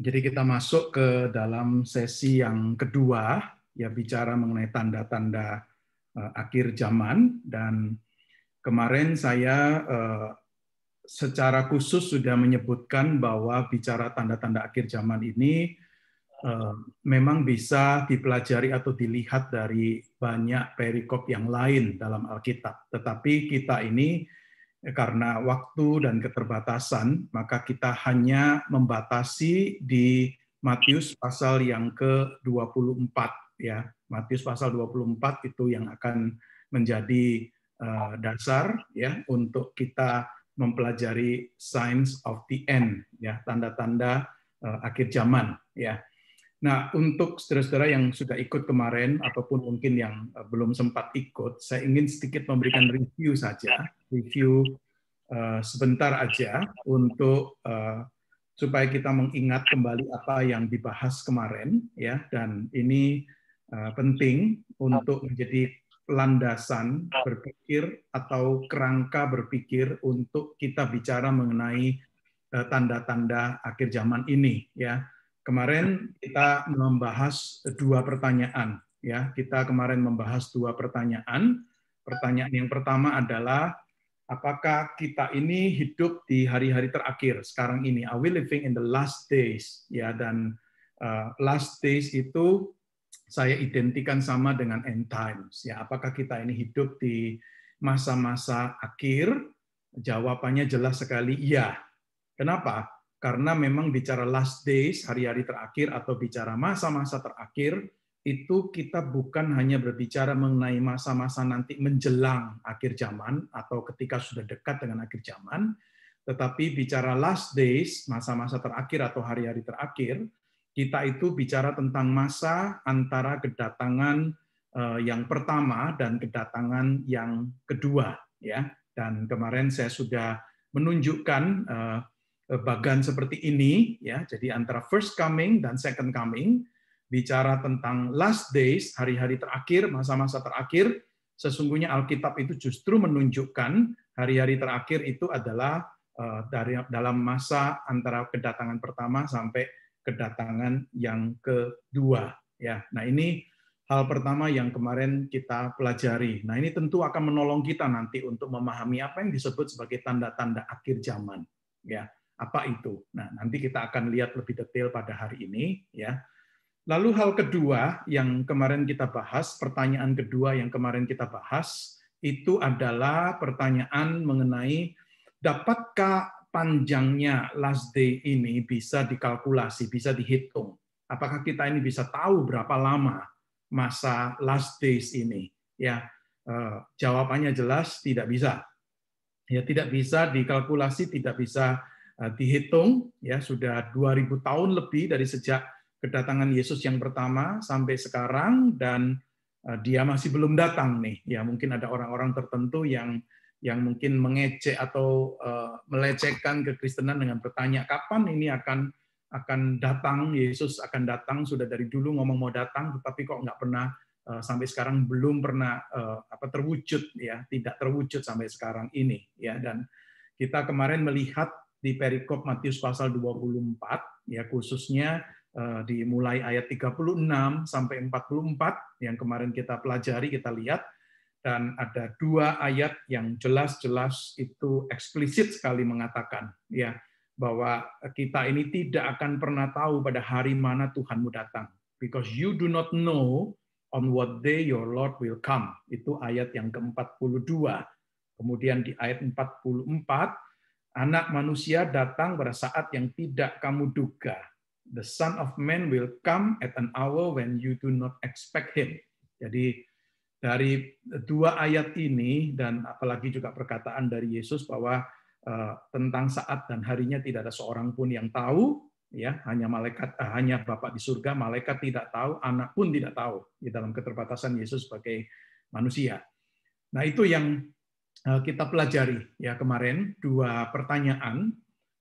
Jadi kita masuk ke dalam sesi yang kedua, ya bicara mengenai tanda-tanda eh, akhir zaman dan kemarin saya eh, secara khusus sudah menyebutkan bahwa bicara tanda-tanda akhir zaman ini eh, memang bisa dipelajari atau dilihat dari banyak perikop yang lain dalam Alkitab. Tetapi kita ini karena waktu dan keterbatasan, maka kita hanya membatasi di Matius pasal yang ke-24 ya. Matius pasal 24 itu yang akan menjadi eh, dasar ya untuk kita mempelajari signs of the end ya, tanda-tanda uh, akhir zaman ya. Nah, untuk saudara-saudara yang sudah ikut kemarin ataupun mungkin yang eh, belum sempat ikut, saya ingin sedikit memberikan review saja review uh, sebentar aja untuk uh, supaya kita mengingat kembali apa yang dibahas kemarin ya dan ini uh, penting untuk menjadi landasan berpikir atau kerangka berpikir untuk kita bicara mengenai tanda-tanda uh, akhir zaman ini ya. Kemarin kita membahas dua pertanyaan ya. Kita kemarin membahas dua pertanyaan. Pertanyaan yang pertama adalah apakah kita ini hidup di hari-hari terakhir sekarang ini? Are we living in the last days? Ya dan uh, last days itu saya identikan sama dengan end times. Ya apakah kita ini hidup di masa-masa akhir? Jawabannya jelas sekali iya. Kenapa? Karena memang bicara last days, hari-hari terakhir atau bicara masa-masa terakhir, itu kita bukan hanya berbicara mengenai masa-masa nanti menjelang akhir zaman atau ketika sudah dekat dengan akhir zaman, tetapi bicara last days, masa-masa terakhir atau hari-hari terakhir, kita itu bicara tentang masa antara kedatangan eh, yang pertama dan kedatangan yang kedua, ya. Dan kemarin saya sudah menunjukkan eh, bagan seperti ini, ya. Jadi antara first coming dan second coming bicara tentang last days, hari-hari terakhir, masa-masa terakhir, sesungguhnya Alkitab itu justru menunjukkan hari-hari terakhir itu adalah eh, dari dalam masa antara kedatangan pertama sampai kedatangan yang kedua ya. Nah, ini hal pertama yang kemarin kita pelajari. Nah, ini tentu akan menolong kita nanti untuk memahami apa yang disebut sebagai tanda-tanda akhir zaman ya. Apa itu? Nah, nanti kita akan lihat lebih detail pada hari ini ya. Lalu hal kedua yang kemarin kita bahas, pertanyaan kedua yang kemarin kita bahas, itu adalah pertanyaan mengenai dapatkah panjangnya last day ini bisa dikalkulasi, bisa dihitung. Apakah kita ini bisa tahu berapa lama masa last days ini? Ya, eh, jawabannya jelas tidak bisa. Ya, tidak bisa dikalkulasi, tidak bisa eh, dihitung. Ya, sudah 2000 tahun lebih dari sejak kedatangan Yesus yang pertama sampai sekarang dan eh, dia masih belum datang nih. Ya mungkin ada orang-orang tertentu yang yang mungkin mengecek atau uh, melecehkan kekristenan dengan bertanya kapan ini akan akan datang Yesus akan datang sudah dari dulu ngomong mau datang tetapi kok nggak pernah eh, sampai sekarang belum pernah apa terwujud ya tidak terwujud sampai sekarang ini ya dan kita kemarin melihat di perikop Matius pasal 24 ya khususnya Eh, dimulai ayat 36 sampai 44 yang kemarin kita pelajari, kita lihat dan ada dua ayat yang jelas-jelas itu eksplisit sekali mengatakan ya bahwa kita ini tidak akan pernah tahu pada hari mana Tuhanmu datang because you do not know on what day your Lord will come. Itu ayat yang ke-42. Kemudian di ayat 44 anak manusia datang pada saat yang tidak kamu duga the Son of Man will come at an hour when you do not expect him. Jadi dari dua ayat ini dan apalagi juga perkataan dari Yesus bahwa uh, tentang saat dan harinya tidak ada seorang pun yang tahu, ya hanya malaikat uh, hanya Bapa di surga, malaikat tidak tahu, anak pun tidak tahu di dalam keterbatasan Yesus sebagai manusia. Nah itu yang eh, kita pelajari ya kemarin dua pertanyaan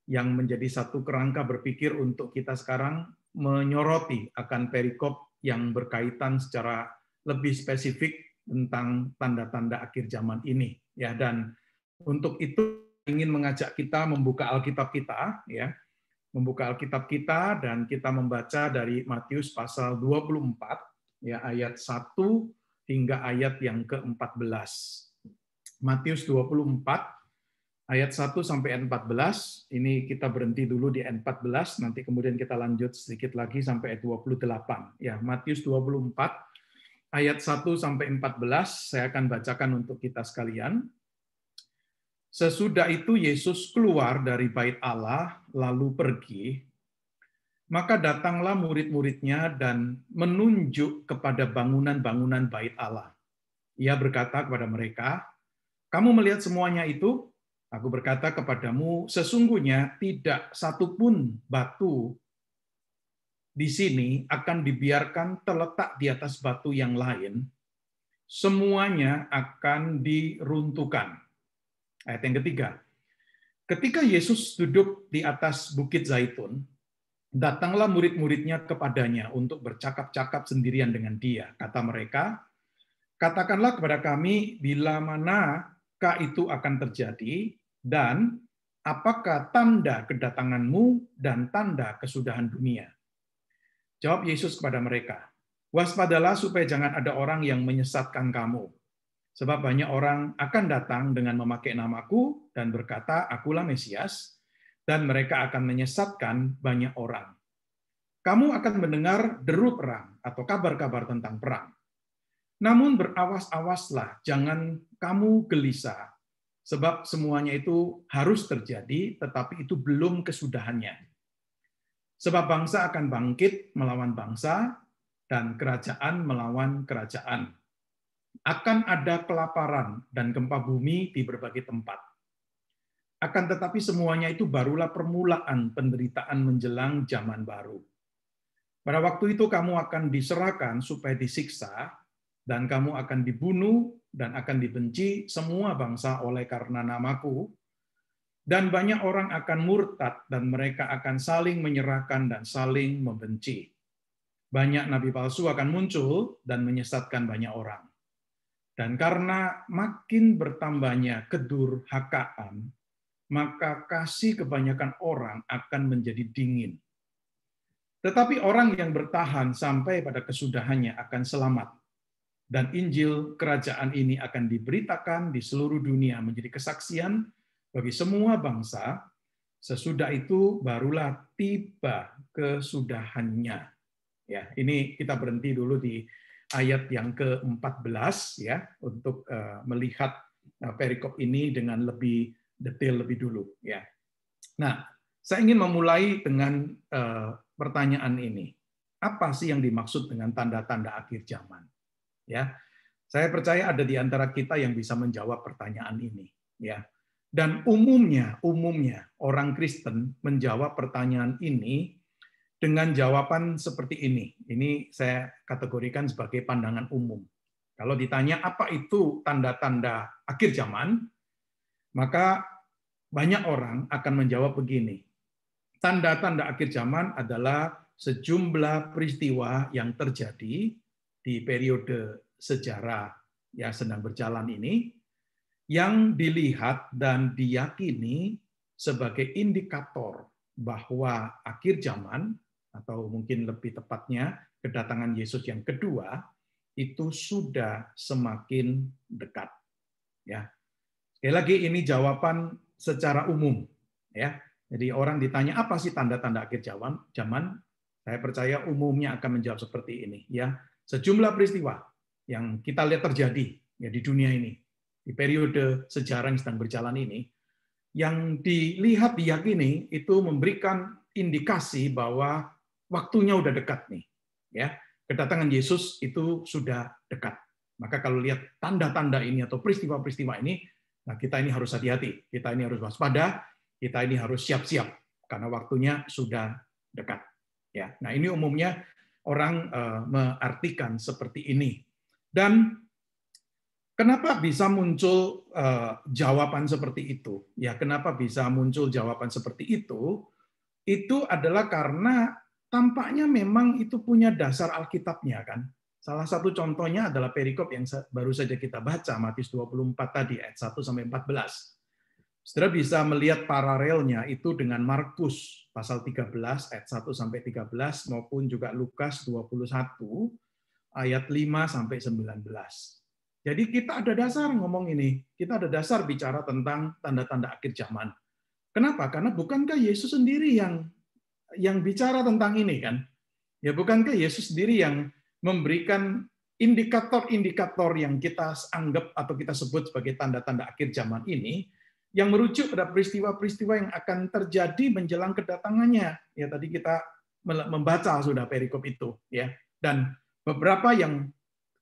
yang menjadi satu kerangka berpikir untuk kita sekarang menyoroti akan perikop yang berkaitan secara lebih spesifik tentang tanda-tanda akhir zaman ini ya dan untuk itu ingin mengajak kita membuka Alkitab kita ya membuka Alkitab kita dan kita membaca dari Matius pasal 24 ya ayat 1 hingga ayat yang ke-14 Matius 24 ayat 1 sampai ayat 14. Ini kita berhenti dulu di ayat 14, nanti kemudian kita lanjut sedikit lagi sampai ayat 28. Ya, Matius 24 ayat 1 sampai 14 saya akan bacakan untuk kita sekalian. Sesudah itu Yesus keluar dari bait Allah lalu pergi. Maka datanglah murid-muridnya dan menunjuk kepada bangunan-bangunan bait Allah. Ia berkata kepada mereka, "Kamu melihat semuanya itu? Aku berkata kepadamu, sesungguhnya tidak satupun batu di sini akan dibiarkan terletak di atas batu yang lain. Semuanya akan diruntuhkan. Ayat yang ketiga. Ketika Yesus duduk di atas Bukit Zaitun, datanglah murid-muridnya kepadanya untuk bercakap-cakap sendirian dengan dia. Kata mereka, katakanlah kepada kami bila mana K itu akan terjadi dan apakah tanda kedatanganmu dan tanda kesudahan dunia? Jawab Yesus kepada mereka, waspadalah supaya jangan ada orang yang menyesatkan kamu. Sebab banyak orang akan datang dengan memakai namaku dan berkata, akulah Mesias, dan mereka akan menyesatkan banyak orang. Kamu akan mendengar deru perang atau kabar-kabar tentang perang. Namun berawas-awaslah, jangan kamu gelisah Sebab semuanya itu harus terjadi, tetapi itu belum kesudahannya. Sebab bangsa akan bangkit melawan bangsa, dan kerajaan melawan kerajaan. Akan ada kelaparan dan gempa bumi di berbagai tempat. Akan tetapi semuanya itu barulah permulaan penderitaan menjelang zaman baru. Pada waktu itu kamu akan diserahkan supaya disiksa, dan kamu akan dibunuh dan akan dibenci semua bangsa oleh karena namaku, dan banyak orang akan murtad dan mereka akan saling menyerahkan dan saling membenci. Banyak nabi palsu akan muncul dan menyesatkan banyak orang. Dan karena makin bertambahnya kedurhakaan, maka kasih kebanyakan orang akan menjadi dingin. Tetapi orang yang bertahan sampai pada kesudahannya akan selamat dan Injil kerajaan ini akan diberitakan di seluruh dunia menjadi kesaksian bagi semua bangsa. Sesudah itu barulah tiba kesudahannya. Ya, ini kita berhenti dulu di ayat yang ke-14 ya untuk eh, melihat eh, perikop ini dengan lebih detail lebih dulu ya. Nah, saya ingin memulai dengan eh, pertanyaan ini. Apa sih yang dimaksud dengan tanda-tanda akhir zaman? Ya, saya percaya ada di antara kita yang bisa menjawab pertanyaan ini. Ya, dan umumnya, umumnya orang Kristen menjawab pertanyaan ini dengan jawaban seperti ini. Ini saya kategorikan sebagai pandangan umum. Kalau ditanya apa itu tanda-tanda akhir zaman, maka banyak orang akan menjawab begini. Tanda-tanda akhir zaman adalah sejumlah peristiwa yang terjadi di periode sejarah yang sedang berjalan ini yang dilihat dan diyakini sebagai indikator bahwa akhir zaman atau mungkin lebih tepatnya kedatangan Yesus yang kedua itu sudah semakin dekat ya sekali lagi ini jawaban secara umum ya jadi orang ditanya apa sih tanda-tanda akhir zaman zaman saya percaya umumnya akan menjawab seperti ini ya sejumlah peristiwa yang kita lihat terjadi ya di dunia ini di periode sejarah yang sedang berjalan ini yang dilihat diyakini itu memberikan indikasi bahwa waktunya udah dekat nih ya kedatangan Yesus itu sudah dekat maka kalau lihat tanda-tanda ini atau peristiwa-peristiwa ini nah kita ini harus hati-hati kita ini harus waspada kita ini harus siap-siap karena waktunya sudah dekat ya nah ini umumnya orang eh, mengartikan seperti ini. Dan kenapa bisa muncul eh, jawaban seperti itu? Ya, kenapa bisa muncul jawaban seperti itu? Itu adalah karena tampaknya memang itu punya dasar Alkitabnya kan. Salah satu contohnya adalah perikop yang baru saja kita baca Matius 24 tadi ayat 1 sampai 14 Saudara bisa melihat paralelnya itu dengan Markus pasal 13 ayat 1 sampai 13 maupun juga Lukas 21 ayat 5 sampai 19. Jadi kita ada dasar ngomong ini, kita ada dasar bicara tentang tanda-tanda akhir zaman. Kenapa? Karena bukankah Yesus sendiri yang yang bicara tentang ini kan? Ya bukankah Yesus sendiri yang memberikan indikator-indikator yang kita anggap atau kita sebut sebagai tanda-tanda akhir zaman ini yang merujuk pada peristiwa-peristiwa yang akan terjadi menjelang kedatangannya. Ya tadi kita membaca sudah perikop itu ya. Dan beberapa yang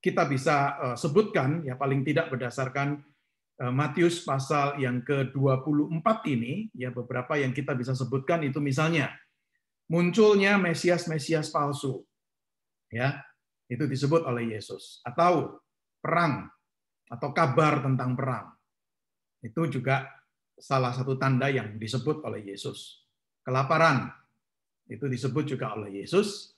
kita bisa eh, sebutkan ya paling tidak berdasarkan eh, Matius pasal yang ke-24 ini ya beberapa yang kita bisa sebutkan itu misalnya munculnya mesias-mesias palsu ya itu disebut oleh Yesus atau perang atau kabar tentang perang itu juga salah satu tanda yang disebut oleh Yesus. Kelaparan itu disebut juga oleh Yesus.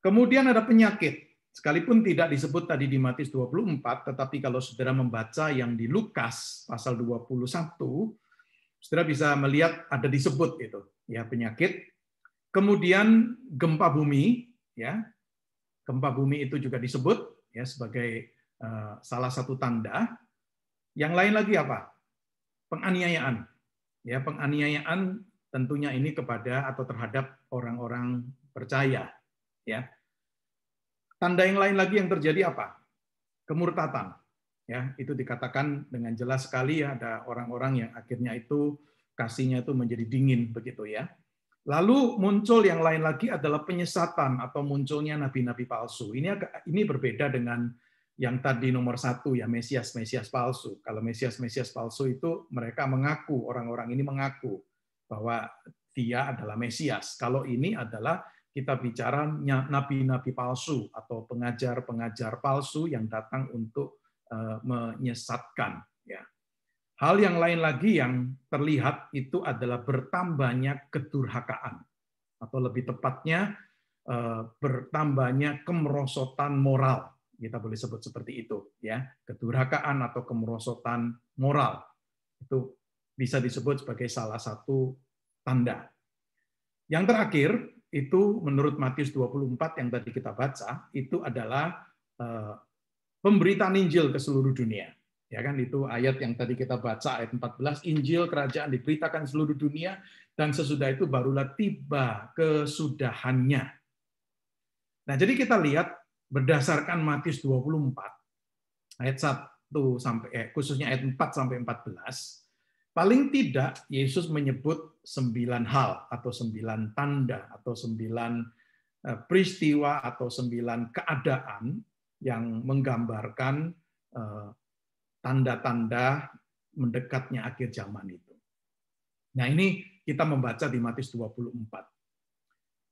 Kemudian ada penyakit, sekalipun tidak disebut tadi di Matius 24, tetapi kalau saudara membaca yang di Lukas pasal 21, saudara bisa melihat ada disebut itu, ya penyakit. Kemudian gempa bumi, ya. Gempa bumi itu juga disebut ya sebagai eh, salah satu tanda. Yang lain lagi apa? penganiayaan. Ya, penganiayaan tentunya ini kepada atau terhadap orang-orang percaya, ya. Tanda yang lain lagi yang terjadi apa? Kemurtatan. Ya, itu dikatakan dengan jelas sekali ya ada orang-orang yang akhirnya itu kasihnya itu menjadi dingin begitu ya. Lalu muncul yang lain lagi adalah penyesatan atau munculnya nabi-nabi palsu. Ini agak, ini berbeda dengan yang tadi nomor satu ya Mesias Mesias palsu. Kalau Mesias Mesias palsu itu mereka mengaku orang-orang ini mengaku bahwa dia adalah Mesias. Kalau ini adalah kita bicara nabi-nabi palsu atau pengajar-pengajar palsu yang datang untuk eh, menyesatkan. Ya. Hal yang lain lagi yang terlihat itu adalah bertambahnya kedurhakaan atau lebih tepatnya eh, bertambahnya kemerosotan moral kita boleh sebut seperti itu ya kedurhakaan atau kemerosotan moral itu bisa disebut sebagai salah satu tanda yang terakhir itu menurut Matius 24 yang tadi kita baca itu adalah eh, pemberitaan Injil ke seluruh dunia ya kan itu ayat yang tadi kita baca ayat 14 Injil kerajaan diberitakan seluruh dunia dan sesudah itu barulah tiba kesudahannya. Nah, jadi kita lihat berdasarkan Matius 24 ayat 1 sampai eh, khususnya ayat 4 sampai 14 paling tidak Yesus menyebut sembilan hal atau sembilan tanda atau sembilan eh, peristiwa atau sembilan keadaan yang menggambarkan eh, tanda-tanda mendekatnya akhir zaman itu. Nah ini kita membaca di Matius 24.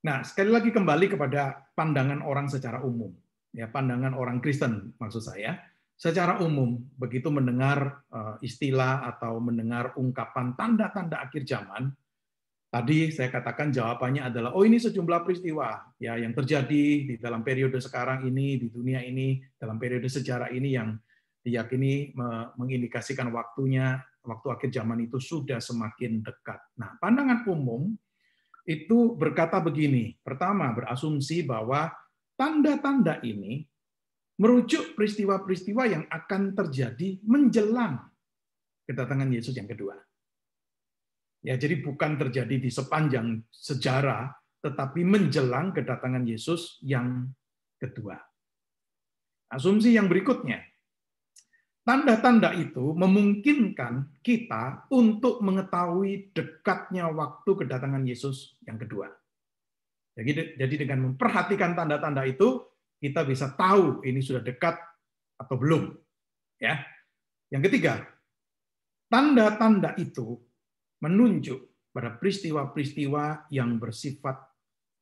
Nah sekali lagi kembali kepada pandangan orang secara umum ya pandangan orang Kristen maksud saya secara umum begitu mendengar eh, istilah atau mendengar ungkapan tanda-tanda akhir zaman tadi saya katakan jawabannya adalah oh ini sejumlah peristiwa ya yang terjadi di dalam periode sekarang ini di dunia ini dalam periode sejarah ini yang diyakini mengindikasikan waktunya waktu akhir zaman itu sudah semakin dekat. Nah, pandangan umum itu berkata begini. Pertama, berasumsi bahwa Tanda-tanda ini merujuk peristiwa-peristiwa yang akan terjadi menjelang kedatangan Yesus yang kedua. Ya, jadi bukan terjadi di sepanjang sejarah, tetapi menjelang kedatangan Yesus yang kedua. Asumsi yang berikutnya, tanda-tanda itu memungkinkan kita untuk mengetahui dekatnya waktu kedatangan Yesus yang kedua. Jadi, jadi dengan memperhatikan tanda-tanda itu, kita bisa tahu ini sudah dekat atau belum. Ya. Yang ketiga, tanda-tanda itu menunjuk pada peristiwa-peristiwa yang bersifat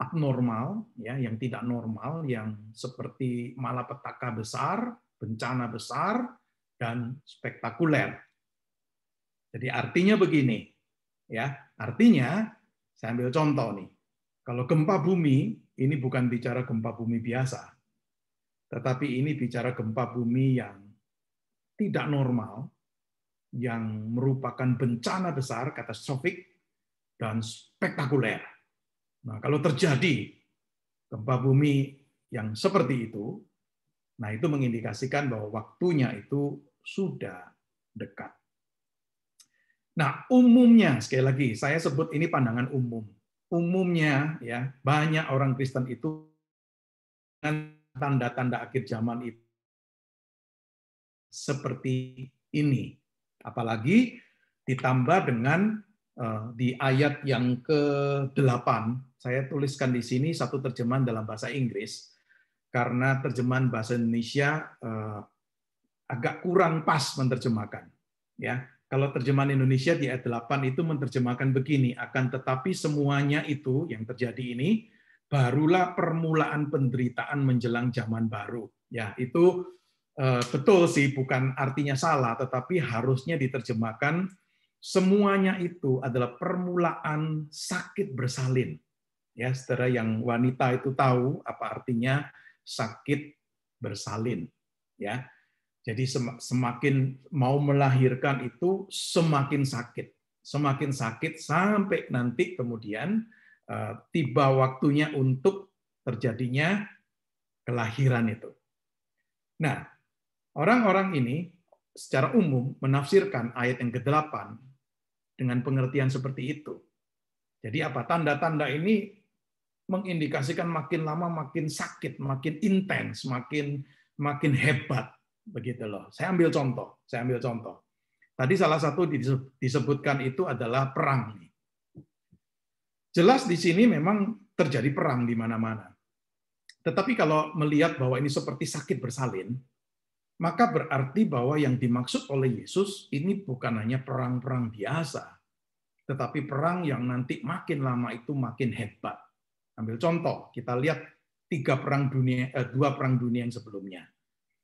abnormal, ya, yang tidak normal, yang seperti malapetaka besar, bencana besar, dan spektakuler. Jadi artinya begini, ya, artinya saya ambil contoh nih, kalau gempa bumi, ini bukan bicara gempa bumi biasa, tetapi ini bicara gempa bumi yang tidak normal, yang merupakan bencana besar, katastrofik, dan spektakuler. Nah, kalau terjadi gempa bumi yang seperti itu, nah itu mengindikasikan bahwa waktunya itu sudah dekat. Nah, umumnya sekali lagi saya sebut ini pandangan umum umumnya ya banyak orang Kristen itu dengan tanda-tanda akhir zaman itu seperti ini. Apalagi ditambah dengan uh, di ayat yang ke-8, saya tuliskan di sini satu terjemahan dalam bahasa Inggris, karena terjemahan bahasa Indonesia uh, agak kurang pas menerjemahkan. Ya, kalau terjemahan Indonesia di ayat 8 itu menerjemahkan begini, akan tetapi semuanya itu yang terjadi ini barulah permulaan penderitaan menjelang zaman baru. Ya, itu eh, betul sih bukan artinya salah, tetapi harusnya diterjemahkan semuanya itu adalah permulaan sakit bersalin. Ya, saudara yang wanita itu tahu apa artinya sakit bersalin. Ya, jadi semakin mau melahirkan itu semakin sakit, semakin sakit sampai nanti kemudian eh, tiba waktunya untuk terjadinya kelahiran itu. Nah, orang-orang ini secara umum menafsirkan ayat yang ke-8 dengan pengertian seperti itu. Jadi apa tanda-tanda ini mengindikasikan makin lama makin sakit, makin intens, makin makin hebat, Begitu loh. Saya ambil contoh, saya ambil contoh. Tadi salah satu disebutkan itu adalah perang. Jelas di sini memang terjadi perang di mana-mana. Tetapi kalau melihat bahwa ini seperti sakit bersalin, maka berarti bahwa yang dimaksud oleh Yesus ini bukan hanya perang-perang biasa, tetapi perang yang nanti makin lama itu makin hebat. Ambil contoh, kita lihat tiga perang dunia, eh, dua perang dunia yang sebelumnya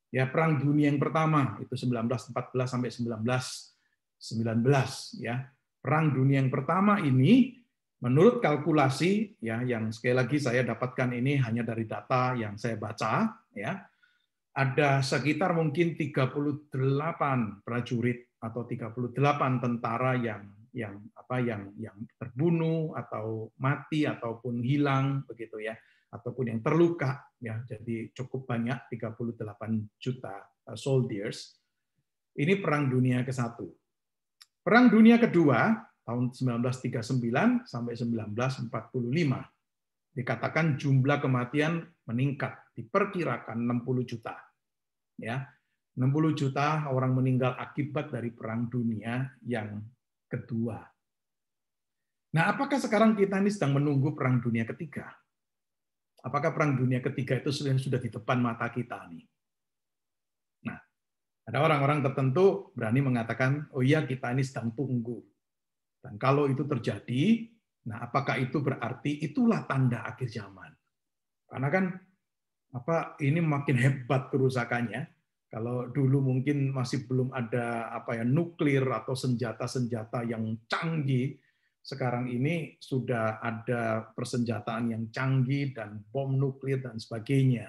ya perang dunia yang pertama itu 1914 sampai 1919 ya perang dunia yang pertama ini menurut kalkulasi ya yang sekali lagi saya dapatkan ini hanya dari data yang saya baca ya ada sekitar mungkin 38 prajurit atau 38 tentara yang yang apa yang yang terbunuh atau mati ataupun hilang begitu ya ataupun yang terluka ya jadi cukup banyak 38 juta eh, soldiers ini perang dunia ke-1 perang dunia kedua tahun 1939 sampai 1945 dikatakan jumlah kematian meningkat diperkirakan 60 juta ya 60 juta orang meninggal akibat dari perang dunia yang kedua Nah, apakah sekarang kita ini sedang menunggu perang dunia ketiga? Apakah Perang Dunia Ketiga itu sudah di depan mata kita nih? Nah, ada orang-orang tertentu berani mengatakan, oh iya kita ini sedang tunggu. Dan kalau itu terjadi, nah apakah itu berarti itulah tanda akhir zaman? Karena kan apa ini makin hebat kerusakannya. Kalau dulu mungkin masih belum ada apa ya nuklir atau senjata-senjata yang canggih, sekarang ini sudah ada persenjataan yang canggih dan bom nuklir dan sebagainya.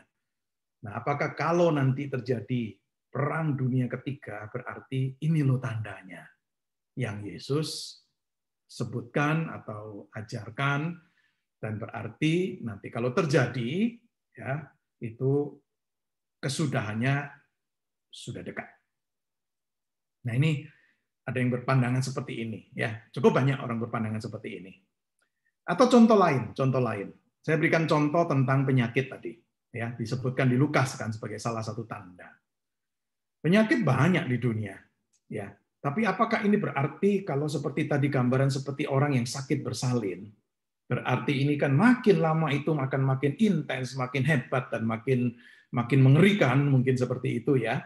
Nah, apakah kalau nanti terjadi perang dunia ketiga berarti ini lo tandanya yang Yesus sebutkan atau ajarkan dan berarti nanti kalau terjadi ya itu kesudahannya sudah dekat. Nah, ini ada yang berpandangan seperti ini ya cukup banyak orang berpandangan seperti ini atau contoh lain contoh lain saya berikan contoh tentang penyakit tadi ya disebutkan di Lukas kan sebagai salah satu tanda penyakit banyak di dunia ya tapi apakah ini berarti kalau seperti tadi gambaran seperti orang yang sakit bersalin berarti ini kan makin lama itu akan makin intens makin hebat dan makin makin mengerikan mungkin seperti itu ya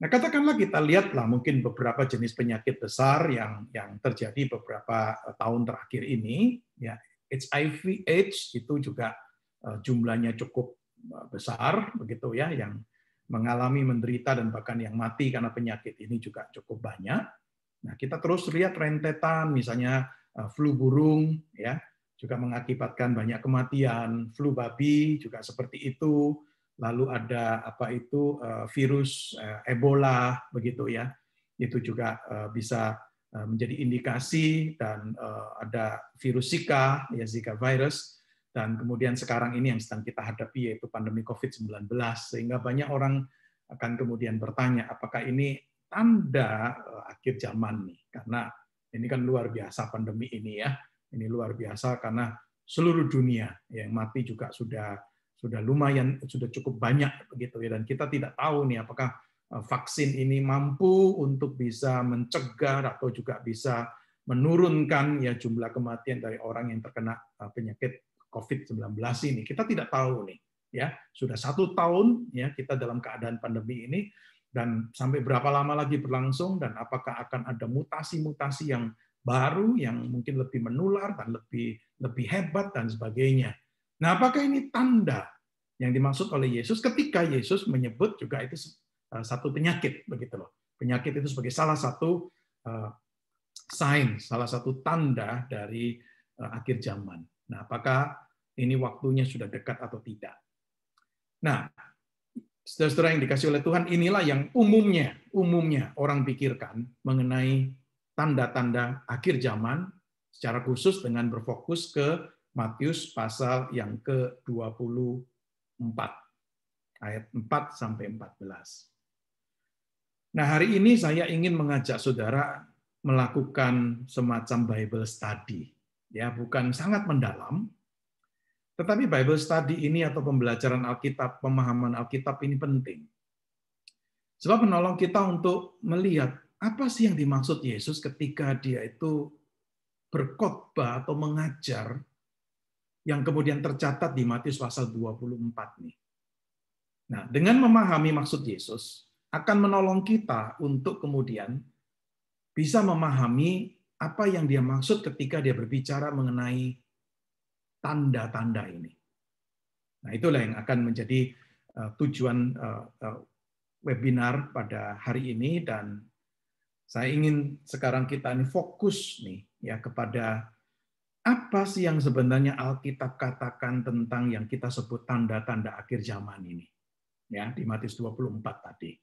Nah, katakanlah kita lihatlah mungkin beberapa jenis penyakit besar yang yang terjadi beberapa eh, tahun terakhir ini, ya HIV AIDS itu juga eh, jumlahnya cukup eh, besar begitu ya yang mengalami menderita dan bahkan yang mati karena penyakit ini juga cukup banyak. Nah, kita terus lihat rentetan misalnya flu burung ya juga mengakibatkan banyak kematian, flu babi juga seperti itu, lalu ada apa itu eh, virus eh, Ebola begitu ya. Itu juga eh, bisa menjadi indikasi dan ada virus Zika ya Zika virus dan kemudian sekarang ini yang sedang kita hadapi yaitu pandemi Covid-19 sehingga banyak orang akan kemudian bertanya apakah ini tanda akhir zaman nih karena ini kan luar biasa pandemi ini ya. Ini luar biasa karena seluruh dunia yang mati juga sudah sudah lumayan sudah cukup banyak begitu ya dan kita tidak tahu nih apakah eh, vaksin ini mampu untuk bisa mencegah atau juga bisa menurunkan ya jumlah kematian dari orang yang terkena eh, penyakit COVID-19 ini. Kita tidak tahu nih ya sudah satu tahun ya kita dalam keadaan pandemi ini dan sampai berapa lama lagi berlangsung dan apakah akan ada mutasi-mutasi yang baru yang mungkin lebih menular dan lebih lebih hebat dan sebagainya Nah, apakah ini tanda yang dimaksud oleh Yesus ketika Yesus menyebut juga itu eh, satu penyakit begitu loh. Penyakit itu sebagai salah satu eh, sign, salah satu tanda dari eh, akhir zaman. Nah, apakah ini waktunya sudah dekat atau tidak? Nah, saudara-saudara yang dikasih oleh Tuhan, inilah yang umumnya, umumnya orang pikirkan mengenai tanda-tanda akhir zaman, secara khusus dengan berfokus ke Matius pasal yang ke-24 ayat 4 sampai 14. Nah, hari ini saya ingin mengajak saudara melakukan semacam Bible study. Ya, bukan sangat mendalam, tetapi Bible study ini atau pembelajaran Alkitab, pemahaman Alkitab ini penting. Sebab menolong kita untuk melihat apa sih yang dimaksud Yesus ketika dia itu berkhotbah atau mengajar yang kemudian tercatat di Matius pasal 24 nih. Nah, dengan memahami maksud Yesus akan menolong kita untuk kemudian bisa memahami apa yang dia maksud ketika dia berbicara mengenai tanda-tanda ini. Nah, itulah yang akan menjadi eh, tujuan eh, eh, webinar pada hari ini dan saya ingin sekarang kita ini fokus nih ya kepada apa sih yang sebenarnya Alkitab katakan tentang yang kita sebut tanda-tanda akhir zaman ini? Ya, di Matius 24 tadi.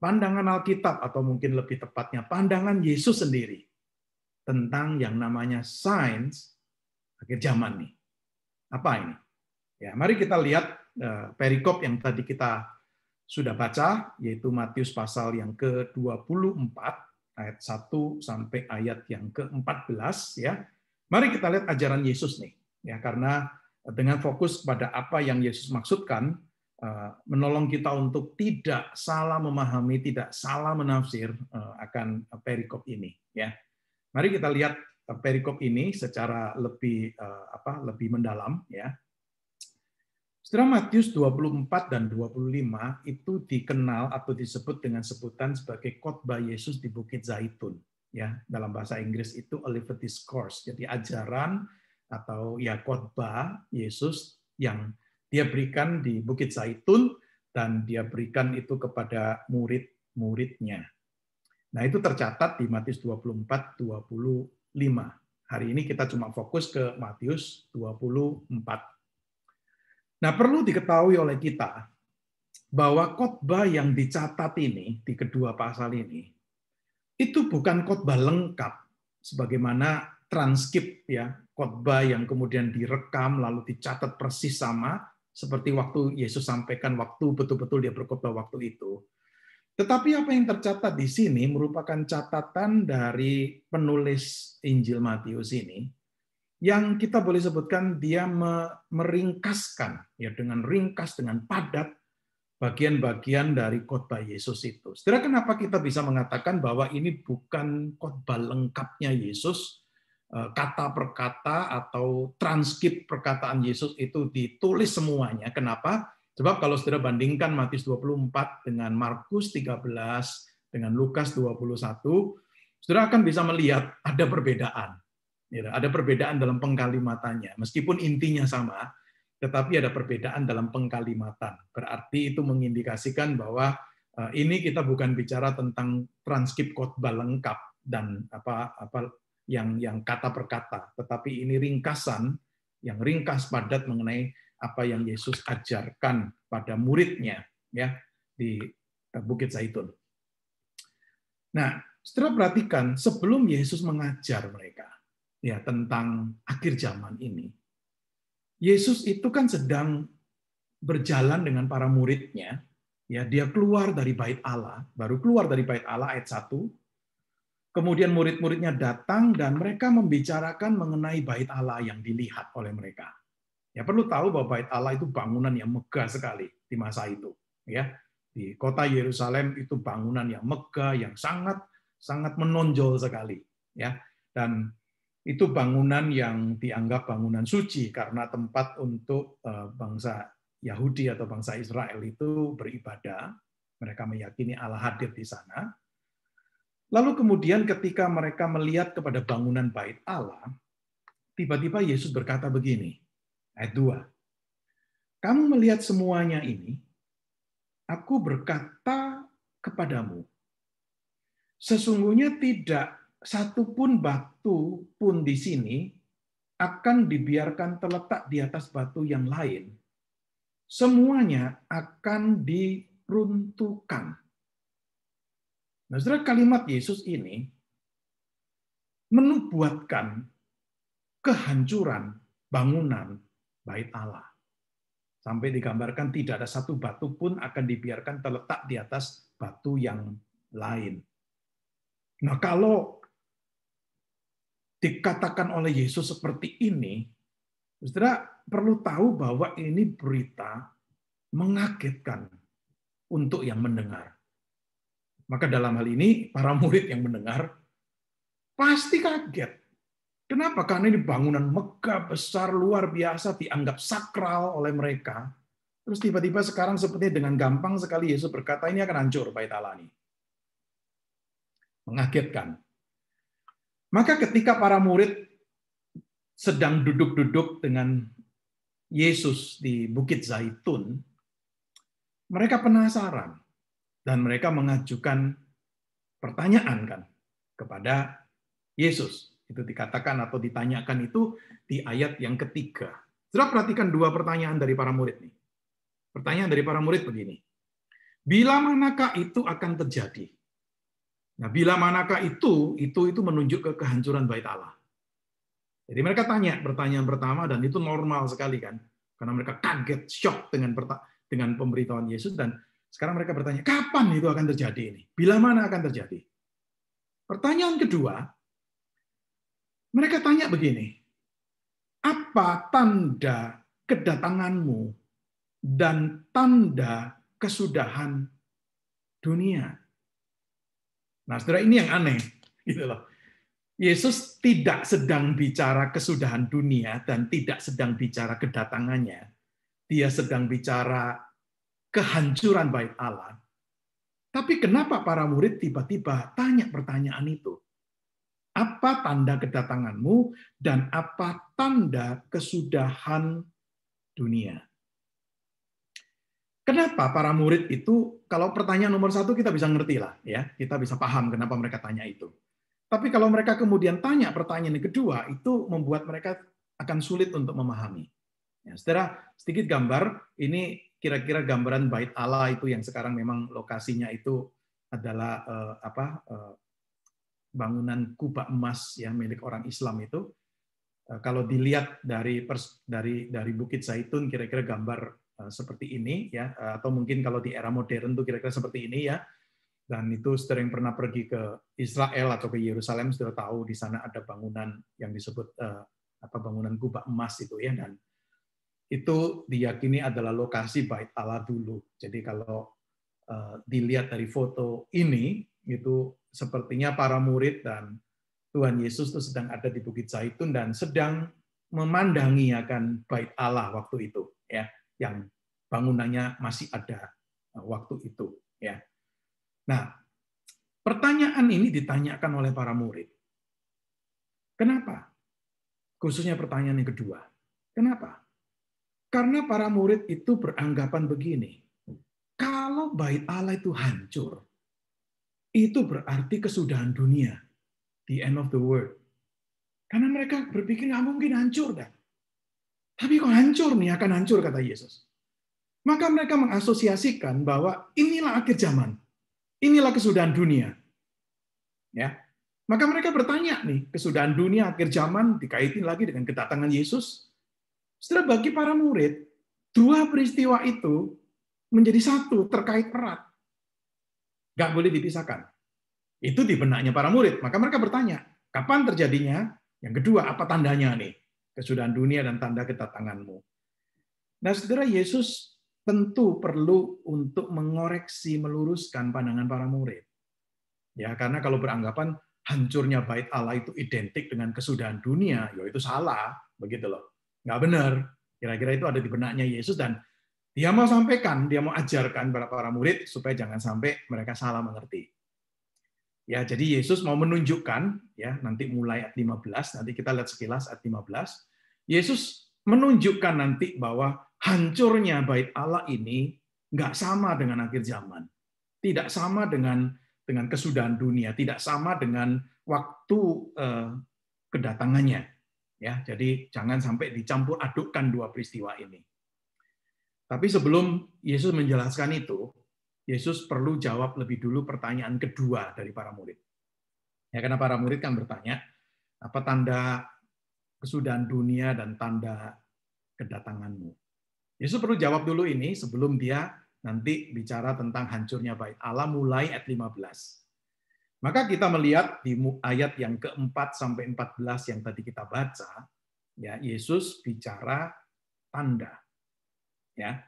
Pandangan Alkitab atau mungkin lebih tepatnya pandangan Yesus sendiri tentang yang namanya signs akhir zaman nih. Apa ini? Ya, mari kita lihat eh, perikop yang tadi kita sudah baca yaitu Matius pasal yang ke-24 ayat 1 sampai ayat yang ke-14 ya Mari kita lihat ajaran Yesus nih, ya karena dengan fokus pada apa yang Yesus maksudkan, eh, menolong kita untuk tidak salah memahami, tidak salah menafsir eh, akan perikop ini. Ya, mari kita lihat perikop ini secara lebih eh, apa lebih mendalam ya. Setelah Matius 24 dan 25 itu dikenal atau disebut dengan sebutan sebagai khotbah Yesus di Bukit Zaitun ya dalam bahasa Inggris itu a discourse jadi ajaran atau ya khotbah Yesus yang dia berikan di Bukit Zaitun dan dia berikan itu kepada murid-muridnya. Nah, itu tercatat di Matius 24 25. Hari ini kita cuma fokus ke Matius 24. Nah, perlu diketahui oleh kita bahwa khotbah yang dicatat ini di kedua pasal ini itu bukan khotbah lengkap sebagaimana transkrip ya khotbah yang kemudian direkam lalu dicatat persis sama seperti waktu Yesus sampaikan waktu betul-betul dia berkhotbah waktu itu. Tetapi apa yang tercatat di sini merupakan catatan dari penulis Injil Matius ini yang kita boleh sebutkan dia meringkaskan ya dengan ringkas dengan padat bagian-bagian dari khotbah Yesus itu. Setelah kenapa kita bisa mengatakan bahwa ini bukan khotbah lengkapnya Yesus, e, kata per kata atau transkrip perkataan Yesus itu ditulis semuanya. Kenapa? Sebab kalau saudara bandingkan Matius 24 dengan Markus 13 dengan Lukas 21, saudara akan bisa melihat ada perbedaan. Ya, ada perbedaan dalam pengkalimatannya. Meskipun intinya sama, tetapi ada perbedaan dalam pengkalimatan. Berarti itu mengindikasikan bahwa eh, ini kita bukan bicara tentang transkrip khotbah lengkap dan apa apa yang yang kata per kata, tetapi ini ringkasan yang ringkas padat mengenai apa yang Yesus ajarkan pada muridnya ya di eh, Bukit Zaitun. Nah, setelah perhatikan sebelum Yesus mengajar mereka ya tentang akhir zaman ini, Yesus itu kan sedang berjalan dengan para muridnya, ya dia keluar dari bait Allah, baru keluar dari bait Allah ayat 1. Kemudian murid-muridnya datang dan mereka membicarakan mengenai bait Allah yang dilihat oleh mereka. Ya perlu tahu bahwa bait Allah itu bangunan yang megah sekali di masa itu, ya. Di kota Yerusalem itu bangunan yang megah yang sangat sangat menonjol sekali, ya. Dan itu bangunan yang dianggap bangunan suci karena tempat untuk eh, bangsa Yahudi atau bangsa Israel itu beribadah. Mereka meyakini Allah hadir di sana. Lalu kemudian ketika mereka melihat kepada bangunan bait Allah, tiba-tiba Yesus berkata begini, ayat 2. Kamu melihat semuanya ini, aku berkata kepadamu, sesungguhnya tidak satupun batu pun di sini akan dibiarkan terletak di atas batu yang lain. Semuanya akan diruntuhkan. Nah, saudara, kalimat Yesus ini menubuatkan kehancuran bangunan bait Allah. Sampai digambarkan tidak ada satu batu pun akan dibiarkan terletak di atas batu yang lain. Nah, kalau dikatakan oleh Yesus seperti ini, saudara perlu tahu bahwa ini berita mengagetkan untuk yang mendengar. Maka dalam hal ini para murid yang mendengar pasti kaget. Kenapa? Karena ini bangunan megah, besar, luar biasa, dianggap sakral oleh mereka. Terus tiba-tiba sekarang seperti dengan gampang sekali Yesus berkata, ini akan hancur bait Allah Mengagetkan. Maka ketika para murid sedang duduk-duduk dengan Yesus di Bukit Zaitun, mereka penasaran dan mereka mengajukan pertanyaan kan kepada Yesus. Itu dikatakan atau ditanyakan itu di ayat yang ketiga. Sudah perhatikan dua pertanyaan dari para murid nih. Pertanyaan dari para murid begini. Bila manakah itu akan terjadi? Nah, bila manakah itu? Itu itu menunjuk ke kehancuran bait Allah. Jadi mereka tanya pertanyaan pertama dan itu normal sekali kan, karena mereka kaget, shock dengan dengan pemberitahuan Yesus dan sekarang mereka bertanya kapan itu akan terjadi ini? Bila mana akan terjadi? Pertanyaan kedua, mereka tanya begini, apa tanda kedatanganmu dan tanda kesudahan dunia? Nah, saudara ini yang aneh, gitu loh. Yesus tidak sedang bicara kesudahan dunia dan tidak sedang bicara kedatangannya. Dia sedang bicara kehancuran baik Allah. Tapi kenapa para murid tiba-tiba tanya pertanyaan itu? Apa tanda kedatanganmu dan apa tanda kesudahan dunia? Kenapa para murid itu, kalau pertanyaan nomor satu kita bisa ngerti lah, ya kita bisa paham kenapa mereka tanya itu. Tapi kalau mereka kemudian tanya pertanyaan yang kedua, itu membuat mereka akan sulit untuk memahami. Ya, setelah sedikit gambar, ini kira-kira gambaran bait Allah itu yang sekarang memang lokasinya itu adalah eh, apa eh, bangunan kubah emas yang milik orang Islam itu. Eh, kalau dilihat dari pers, dari dari Bukit Zaitun, kira-kira gambar Eh, seperti ini ya eh, atau mungkin kalau di era modern tuh kira-kira seperti ini ya dan itu sering pernah pergi ke Israel atau ke Yerusalem sudah tahu di sana ada bangunan yang disebut eh, apa bangunan kubah emas itu ya dan itu diyakini adalah lokasi bait Allah dulu jadi kalau dilihat dari foto ini itu sepertinya para murid dan Tuhan Yesus itu sedang ada di Bukit Zaitun dan sedang memandangi akan bait Allah waktu itu ya yang bangunannya masih ada eh, waktu itu ya. Nah, pertanyaan ini ditanyakan oleh para murid. Kenapa? Khususnya pertanyaan yang kedua. Kenapa? Karena para murid itu beranggapan begini, kalau bait Allah itu hancur, itu berarti kesudahan dunia, the end of the world. Karena mereka berpikir nggak mungkin hancur, dah. Tapi kok hancur nih, akan hancur kata Yesus. Maka mereka mengasosiasikan bahwa inilah akhir zaman. Inilah kesudahan dunia. Ya. Maka mereka bertanya nih, kesudahan dunia akhir zaman dikaitin lagi dengan kedatangan Yesus. Setelah bagi para murid, dua peristiwa itu menjadi satu terkait erat. Gak boleh dipisahkan. Itu di benaknya para murid. Maka mereka bertanya, kapan terjadinya? Yang kedua, apa tandanya nih? kesudahan dunia dan tanda kedatanganmu. Nah, saudara Yesus tentu perlu untuk mengoreksi, meluruskan pandangan para murid. Ya, karena kalau beranggapan hancurnya bait Allah itu identik dengan kesudahan dunia, ya itu salah, begitu loh. Nggak benar. Kira-kira itu ada di benaknya Yesus dan dia mau sampaikan, dia mau ajarkan kepada para murid supaya jangan sampai mereka salah mengerti. Ya, jadi Yesus mau menunjukkan ya, nanti mulai ayat 15, nanti kita lihat sekilas ayat 15. Yesus menunjukkan nanti bahwa hancurnya bait Allah ini nggak sama dengan akhir zaman. Tidak sama dengan dengan kesudahan dunia, tidak sama dengan waktu eh, kedatangannya. Ya, jadi jangan sampai dicampur adukkan dua peristiwa ini. Tapi sebelum Yesus menjelaskan itu, Yesus perlu jawab lebih dulu pertanyaan kedua dari para murid. Ya, karena para murid kan bertanya, apa tanda kesudahan dunia dan tanda kedatanganmu? Yesus perlu jawab dulu ini sebelum dia nanti bicara tentang hancurnya baik Allah mulai ayat 15. Maka kita melihat di ayat yang keempat sampai 14 yang tadi kita baca, ya Yesus bicara tanda. Ya,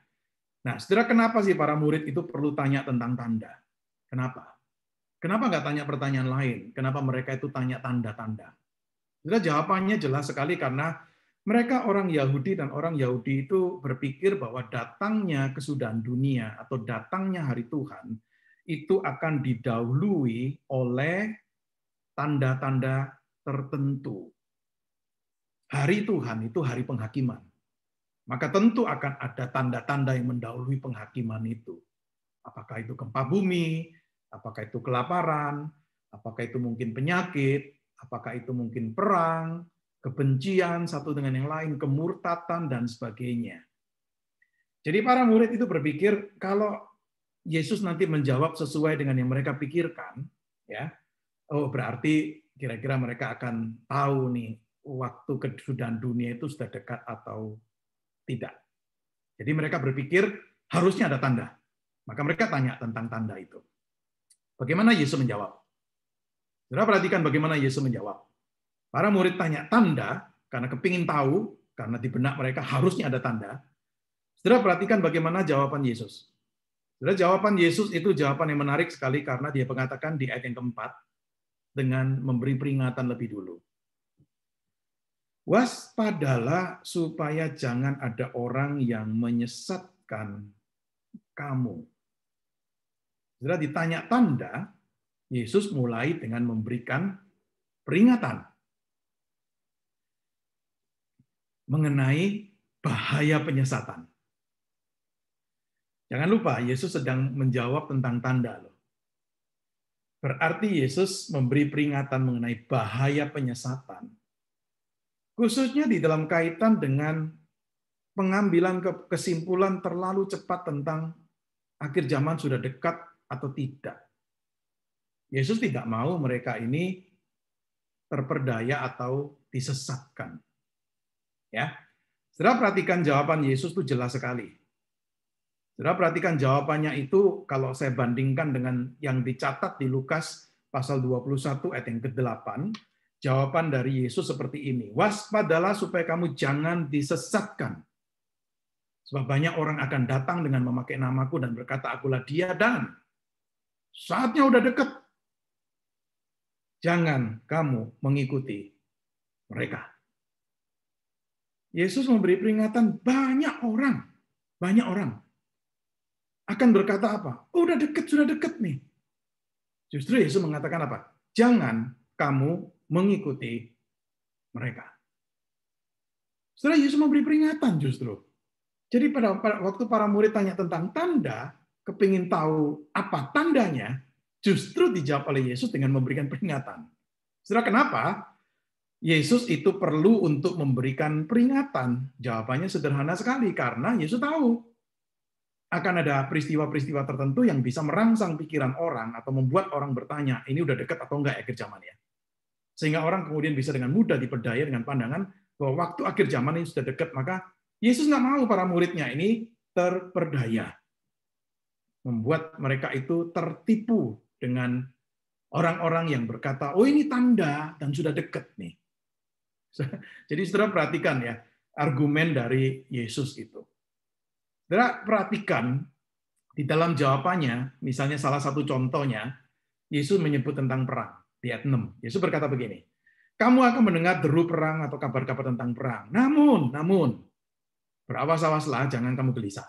Nah, saudara, kenapa sih para murid itu perlu tanya tentang tanda? Kenapa? Kenapa nggak tanya pertanyaan lain? Kenapa mereka itu tanya tanda-tanda? Saudara, jawabannya jelas sekali karena mereka orang Yahudi dan orang Yahudi itu berpikir bahwa datangnya kesudahan dunia atau datangnya hari Tuhan itu akan didahului oleh tanda-tanda tertentu. Hari Tuhan itu hari penghakiman maka tentu akan ada tanda-tanda yang mendahului penghakiman itu. Apakah itu gempa bumi, apakah itu kelaparan, apakah itu mungkin penyakit, apakah itu mungkin perang, kebencian satu dengan yang lain, kemurtatan, dan sebagainya. Jadi para murid itu berpikir kalau Yesus nanti menjawab sesuai dengan yang mereka pikirkan, ya, oh berarti kira-kira mereka akan tahu nih waktu kedudukan dunia itu sudah dekat atau tidak. Jadi mereka berpikir harusnya ada tanda. Maka mereka tanya tentang tanda itu. Bagaimana Yesus menjawab? Saudara perhatikan bagaimana Yesus menjawab. Para murid tanya tanda karena kepingin tahu, karena di benak mereka harusnya ada tanda. Saudara perhatikan bagaimana jawaban Yesus. Saudara jawaban Yesus itu jawaban yang menarik sekali karena dia mengatakan di ayat yang keempat dengan memberi peringatan lebih dulu. Waspadalah supaya jangan ada orang yang menyesatkan kamu. Setelah ditanya tanda, Yesus mulai dengan memberikan peringatan mengenai bahaya penyesatan. Jangan lupa, Yesus sedang menjawab tentang tanda. Loh. Berarti Yesus memberi peringatan mengenai bahaya penyesatan khususnya di dalam kaitan dengan pengambilan kesimpulan terlalu cepat tentang akhir zaman sudah dekat atau tidak. Yesus tidak mau mereka ini terperdaya atau disesatkan. Ya. setelah perhatikan jawaban Yesus itu jelas sekali. setelah perhatikan jawabannya itu kalau saya bandingkan dengan yang dicatat di Lukas pasal 21 ayat yang ke-8 Jawaban dari Yesus seperti ini, waspadalah supaya kamu jangan disesatkan. Sebab banyak orang akan datang dengan memakai namaku dan berkata, akulah dia, dan saatnya udah dekat. Jangan kamu mengikuti mereka. Yesus memberi peringatan banyak orang, banyak orang akan berkata apa? Oh, udah deket, sudah deket nih. Justru Yesus mengatakan apa? Jangan kamu mengikuti mereka. Setelah Yesus memberi peringatan justru. Jadi pada, waktu para murid tanya tentang tanda, kepingin tahu apa tandanya, justru dijawab oleh Yesus dengan memberikan peringatan. Setelah kenapa? Yesus itu perlu untuk memberikan peringatan. Jawabannya sederhana sekali, karena Yesus tahu akan ada peristiwa-peristiwa tertentu yang bisa merangsang pikiran orang atau membuat orang bertanya, ini udah deket atau enggak ya kerjamannya. Sehingga orang kemudian bisa dengan mudah diperdaya dengan pandangan bahwa waktu akhir zaman ini sudah dekat, maka Yesus nggak mau para muridnya ini terperdaya. Membuat mereka itu tertipu dengan orang-orang yang berkata, oh ini tanda dan sudah dekat nih. Jadi saudara perhatikan ya, argumen dari Yesus itu. Saudara perhatikan di dalam jawabannya, misalnya salah satu contohnya, Yesus menyebut tentang perang. 6. Yesus berkata begini, kamu akan mendengar deru perang atau kabar-kabar tentang perang. Namun, namun, berawas-awaslah, jangan kamu gelisah.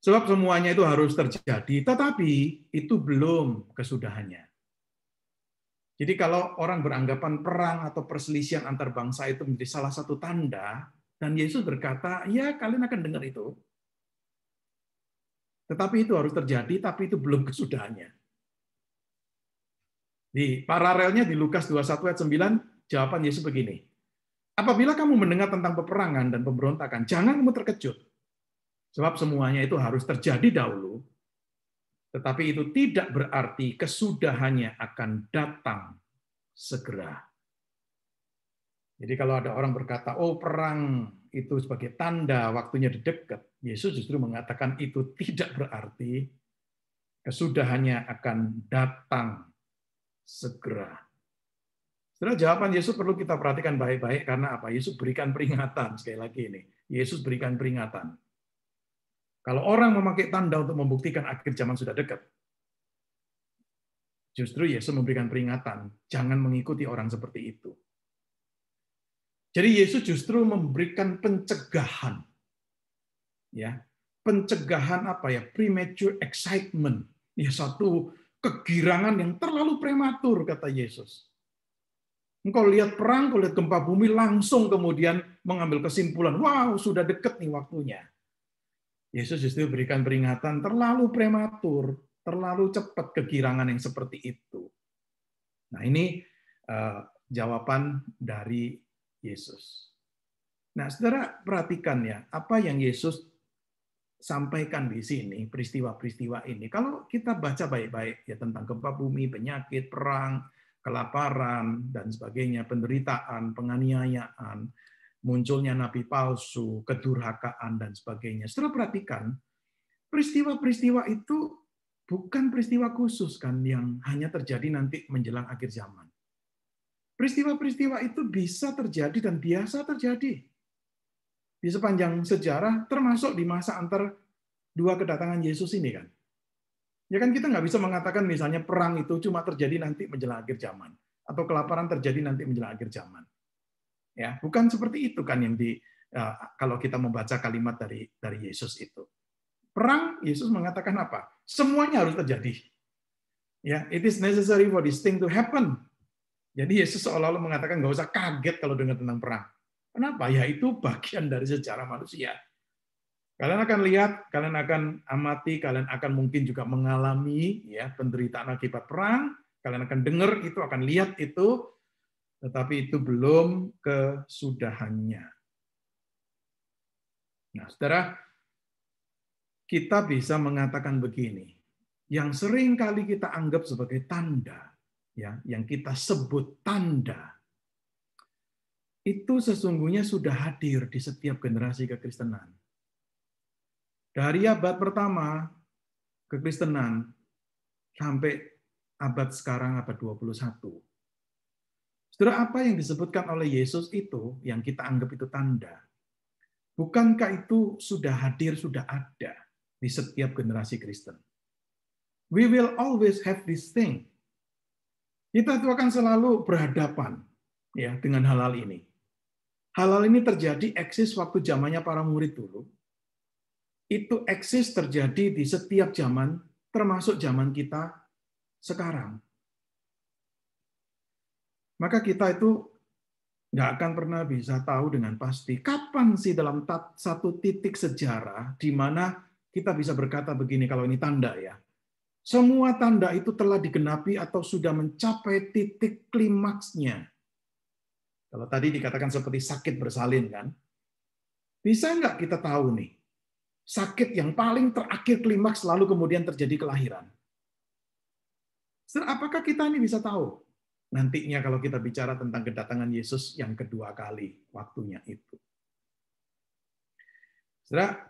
Sebab semuanya itu harus terjadi, tetapi itu belum kesudahannya. Jadi kalau orang beranggapan perang atau perselisihan antar bangsa itu menjadi salah satu tanda, dan Yesus berkata, ya kalian akan dengar itu. Tetapi itu harus terjadi, tapi itu belum kesudahannya. Di paralelnya di Lukas 21 ayat 9, jawaban Yesus begini. Apabila kamu mendengar tentang peperangan dan pemberontakan, jangan kamu terkejut. Sebab semuanya itu harus terjadi dahulu, tetapi itu tidak berarti kesudahannya akan datang segera. Jadi kalau ada orang berkata, oh perang itu sebagai tanda waktunya dekat, Yesus justru mengatakan itu tidak berarti kesudahannya akan datang segera. Setelah jawaban Yesus perlu kita perhatikan baik-baik karena apa? Yesus berikan peringatan sekali lagi ini. Yesus berikan peringatan. Kalau orang memakai tanda untuk membuktikan akhir zaman sudah dekat, justru Yesus memberikan peringatan, jangan mengikuti orang seperti itu. Jadi Yesus justru memberikan pencegahan. Ya, pencegahan apa ya? Premature excitement. Ya satu kegirangan yang terlalu prematur, kata Yesus. Engkau lihat perang, kau lihat gempa bumi, langsung kemudian mengambil kesimpulan, wow sudah deket nih waktunya. Yesus justru berikan peringatan terlalu prematur, terlalu cepat kegirangan yang seperti itu. Nah ini uh, jawaban dari Yesus. Nah saudara perhatikan ya, apa yang Yesus sampaikan di sini peristiwa-peristiwa ini. Kalau kita baca baik-baik ya tentang gempa bumi, penyakit, perang, kelaparan dan sebagainya, penderitaan, penganiayaan, munculnya nabi palsu, kedurhakaan dan sebagainya. Setelah perhatikan, peristiwa-peristiwa itu bukan peristiwa khusus kan yang hanya terjadi nanti menjelang akhir zaman. Peristiwa-peristiwa itu bisa terjadi dan biasa terjadi di sepanjang sejarah, termasuk di masa antar dua kedatangan Yesus ini kan. Ya kan kita nggak bisa mengatakan misalnya perang itu cuma terjadi nanti menjelang akhir zaman atau kelaparan terjadi nanti menjelang akhir zaman. Ya, bukan seperti itu kan yang di eh, kalau kita membaca kalimat dari dari Yesus itu. Perang Yesus mengatakan apa? Semuanya harus terjadi. Ya, it is necessary for this thing to happen. Jadi Yesus seolah-olah mengatakan nggak usah kaget kalau dengar tentang perang. Kenapa? Ya itu bagian dari sejarah manusia. Kalian akan lihat, kalian akan amati, kalian akan mungkin juga mengalami ya penderitaan akibat perang, kalian akan dengar itu, akan lihat itu, tetapi itu belum kesudahannya. Nah, Saudara, kita bisa mengatakan begini, yang sering kali kita anggap sebagai tanda, ya, yang kita sebut tanda itu sesungguhnya sudah hadir di setiap generasi kekristenan. Dari abad pertama kekristenan sampai abad sekarang abad 21. Saudara, apa yang disebutkan oleh Yesus itu yang kita anggap itu tanda. Bukankah itu sudah hadir, sudah ada di setiap generasi Kristen? We will always have this thing. Kita itu akan selalu berhadapan ya dengan hal-hal ini. Hal-hal ini terjadi eksis waktu zamannya para murid dulu. Itu eksis terjadi di setiap zaman, termasuk zaman kita sekarang. Maka kita itu nggak akan pernah bisa tahu dengan pasti kapan sih dalam satu titik sejarah di mana kita bisa berkata begini kalau ini tanda ya. Semua tanda itu telah digenapi atau sudah mencapai titik klimaksnya kalau tadi dikatakan seperti sakit bersalin kan, bisa nggak kita tahu nih, sakit yang paling terakhir klimaks lalu kemudian terjadi kelahiran. apakah kita ini bisa tahu nantinya kalau kita bicara tentang kedatangan Yesus yang kedua kali waktunya itu? Saudara,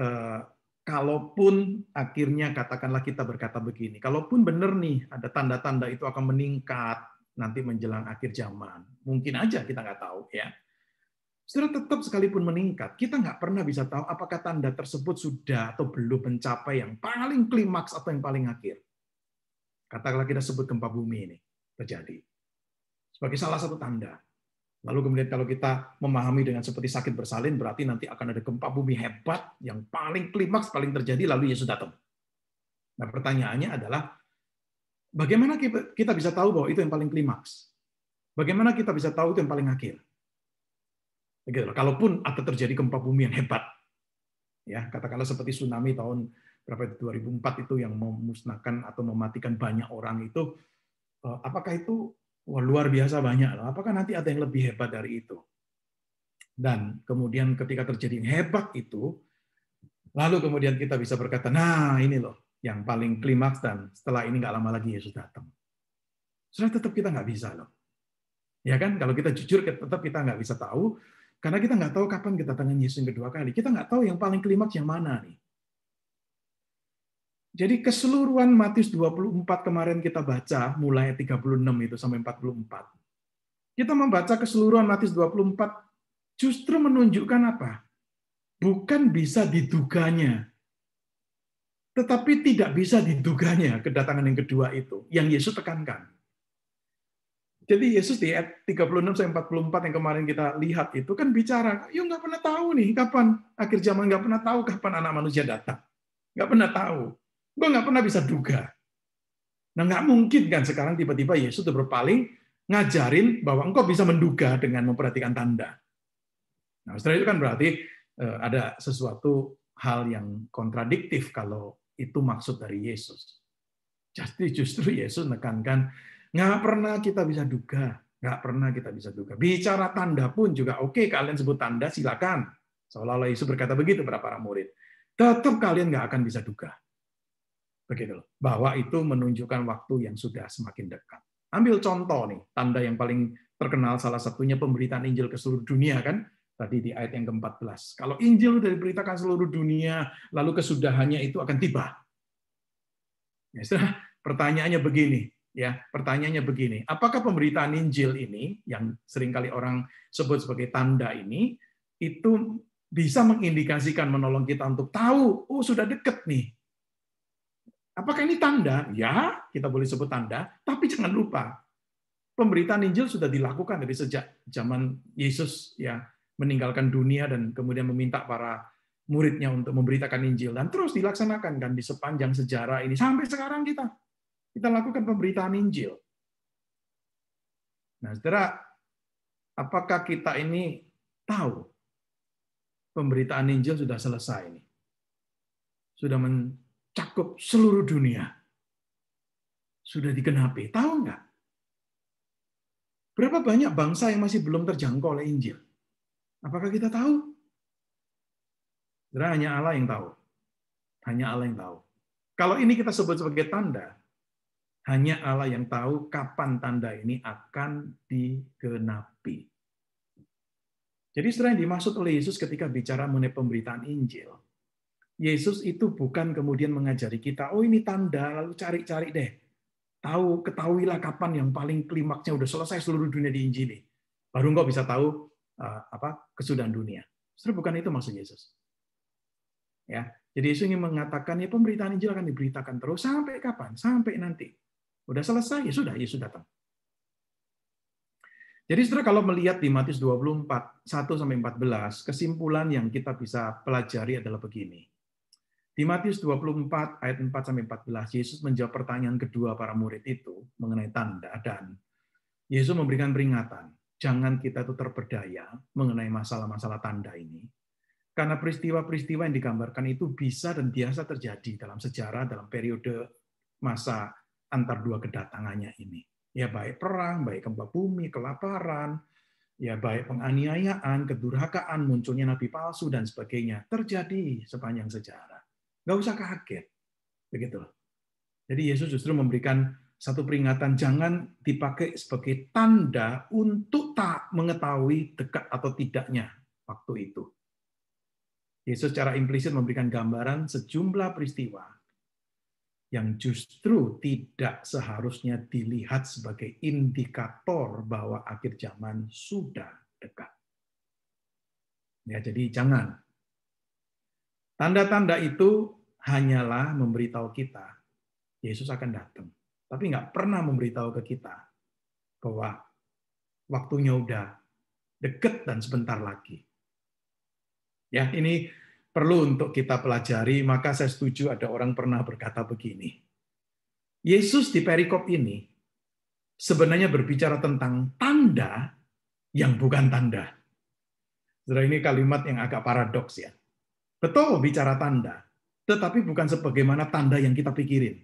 eh, kalaupun akhirnya katakanlah kita berkata begini, kalaupun benar nih ada tanda-tanda itu akan meningkat, nanti menjelang akhir zaman. Mungkin aja kita nggak tahu ya. Saudara tetap sekalipun meningkat, kita nggak pernah bisa tahu apakah tanda tersebut sudah atau belum mencapai yang paling klimaks atau yang paling akhir. Katakanlah kita sebut gempa bumi ini terjadi. Sebagai salah satu tanda. Lalu kemudian kalau kita memahami dengan seperti sakit bersalin, berarti nanti akan ada gempa bumi hebat yang paling klimaks, paling terjadi, lalu Yesus datang. Nah pertanyaannya adalah, Bagaimana kita bisa tahu bahwa itu yang paling klimaks? Bagaimana kita bisa tahu itu yang paling akhir? Ya gitu Kalaupun ada terjadi gempa bumi yang hebat, ya katakanlah seperti tsunami tahun berapa itu 2004 itu yang memusnahkan atau mematikan banyak orang itu, eh, apakah itu wah, luar biasa banyak? Apakah nanti ada yang lebih hebat dari itu? Dan kemudian ketika terjadi yang hebat itu, lalu kemudian kita bisa berkata, nah ini loh, yang paling klimaks dan setelah ini nggak lama lagi Yesus datang. Sudah tetap kita nggak bisa loh. Ya kan, kalau kita jujur tetap kita nggak bisa tahu, karena kita nggak tahu kapan kita tangan Yesus yang kedua kali. Kita nggak tahu yang paling klimaks yang mana nih. Jadi keseluruhan Matius 24 kemarin kita baca, mulai 36 itu sampai 44. Kita membaca keseluruhan Matius 24 justru menunjukkan apa? Bukan bisa diduganya tetapi tidak bisa diduganya kedatangan yang kedua itu, yang Yesus tekankan. Jadi Yesus di ayat 36 sampai 44 yang kemarin kita lihat itu kan bicara, yo nggak pernah tahu nih kapan akhir zaman nggak pernah tahu kapan anak manusia datang, nggak pernah tahu, gua nggak pernah bisa duga. Nah nggak mungkin kan sekarang tiba-tiba Yesus tuh berpaling ngajarin bahwa engkau bisa menduga dengan memperhatikan tanda. Nah setelah itu kan berarti eh, ada sesuatu hal yang kontradiktif kalau itu maksud dari Yesus. Jadi justru Yesus menekankan, nggak pernah kita bisa duga, nggak pernah kita bisa duga. Bicara tanda pun juga oke, okay, kalian sebut tanda silakan. Seolah-olah Yesus berkata begitu kepada para murid. Tetap kalian nggak akan bisa duga. Begitu loh. Bahwa itu menunjukkan waktu yang sudah semakin dekat. Ambil contoh nih, tanda yang paling terkenal salah satunya pemberitaan Injil ke seluruh dunia kan tadi di ayat yang ke-14. Kalau Injil sudah diberitakan seluruh dunia, lalu kesudahannya itu akan tiba. Ya, pertanyaannya begini, ya, pertanyaannya begini. Apakah pemberitaan Injil ini yang seringkali orang sebut sebagai tanda ini itu bisa mengindikasikan menolong kita untuk tahu, oh sudah deket nih. Apakah ini tanda? Ya, kita boleh sebut tanda, tapi jangan lupa pemberitaan Injil sudah dilakukan dari sejak zaman Yesus ya meninggalkan dunia dan kemudian meminta para muridnya untuk memberitakan Injil dan terus dilaksanakan dan di sepanjang sejarah ini sampai sekarang kita kita lakukan pemberitaan Injil. Nah, Saudara, apakah kita ini tahu pemberitaan Injil sudah selesai ini? Sudah mencakup seluruh dunia. Sudah digenapi, tahu nggak? Berapa banyak bangsa yang masih belum terjangkau oleh Injil? Apakah kita tahu? Karena hanya Allah yang tahu. Hanya Allah yang tahu. Kalau ini kita sebut sebagai tanda, hanya Allah yang tahu kapan tanda ini akan digenapi. Jadi setelah yang dimaksud oleh Yesus ketika bicara mengenai pemberitaan Injil, Yesus itu bukan kemudian mengajari kita, oh ini tanda, lalu cari-cari deh. Tahu, ketahuilah kapan yang paling klimaksnya udah selesai seluruh dunia diinjili. Baru engkau bisa tahu Eh, apa kesudahan dunia. Justru bukan itu maksud Yesus. Ya, jadi Yesus ingin mengatakan ya pemberitaan Injil akan diberitakan terus sampai kapan? Sampai nanti. Udah selesai ya sudah Yesus datang. Jadi setelah kalau melihat di Matius 24 1 sampai 14, kesimpulan yang kita bisa pelajari adalah begini. Di Matius 24 ayat 4 sampai 14, Yesus menjawab pertanyaan kedua para murid itu mengenai tanda dan Yesus memberikan peringatan jangan kita itu terpedaya mengenai masalah-masalah tanda ini. Karena peristiwa-peristiwa yang digambarkan itu bisa dan biasa terjadi dalam sejarah, dalam periode masa antar dua kedatangannya ini. Ya baik perang, baik gempa bumi, kelaparan, ya baik penganiayaan, kedurhakaan, munculnya nabi palsu, dan sebagainya. Terjadi sepanjang sejarah. Nggak usah kaget. Begitu. Jadi Yesus justru memberikan satu peringatan jangan dipakai sebagai tanda untuk tak mengetahui dekat atau tidaknya waktu itu. Yesus secara implisit memberikan gambaran sejumlah peristiwa yang justru tidak seharusnya dilihat sebagai indikator bahwa akhir zaman sudah dekat. Ya, jadi jangan. Tanda-tanda itu hanyalah memberitahu kita Yesus akan datang tapi nggak pernah memberitahu ke kita bahwa waktunya udah deket dan sebentar lagi. Ya, ini perlu untuk kita pelajari, maka saya setuju ada orang pernah berkata begini. Yesus di perikop ini sebenarnya berbicara tentang tanda yang bukan tanda. Sudah ini kalimat yang agak paradoks ya. Betul bicara tanda, tetapi bukan sebagaimana tanda yang kita pikirin.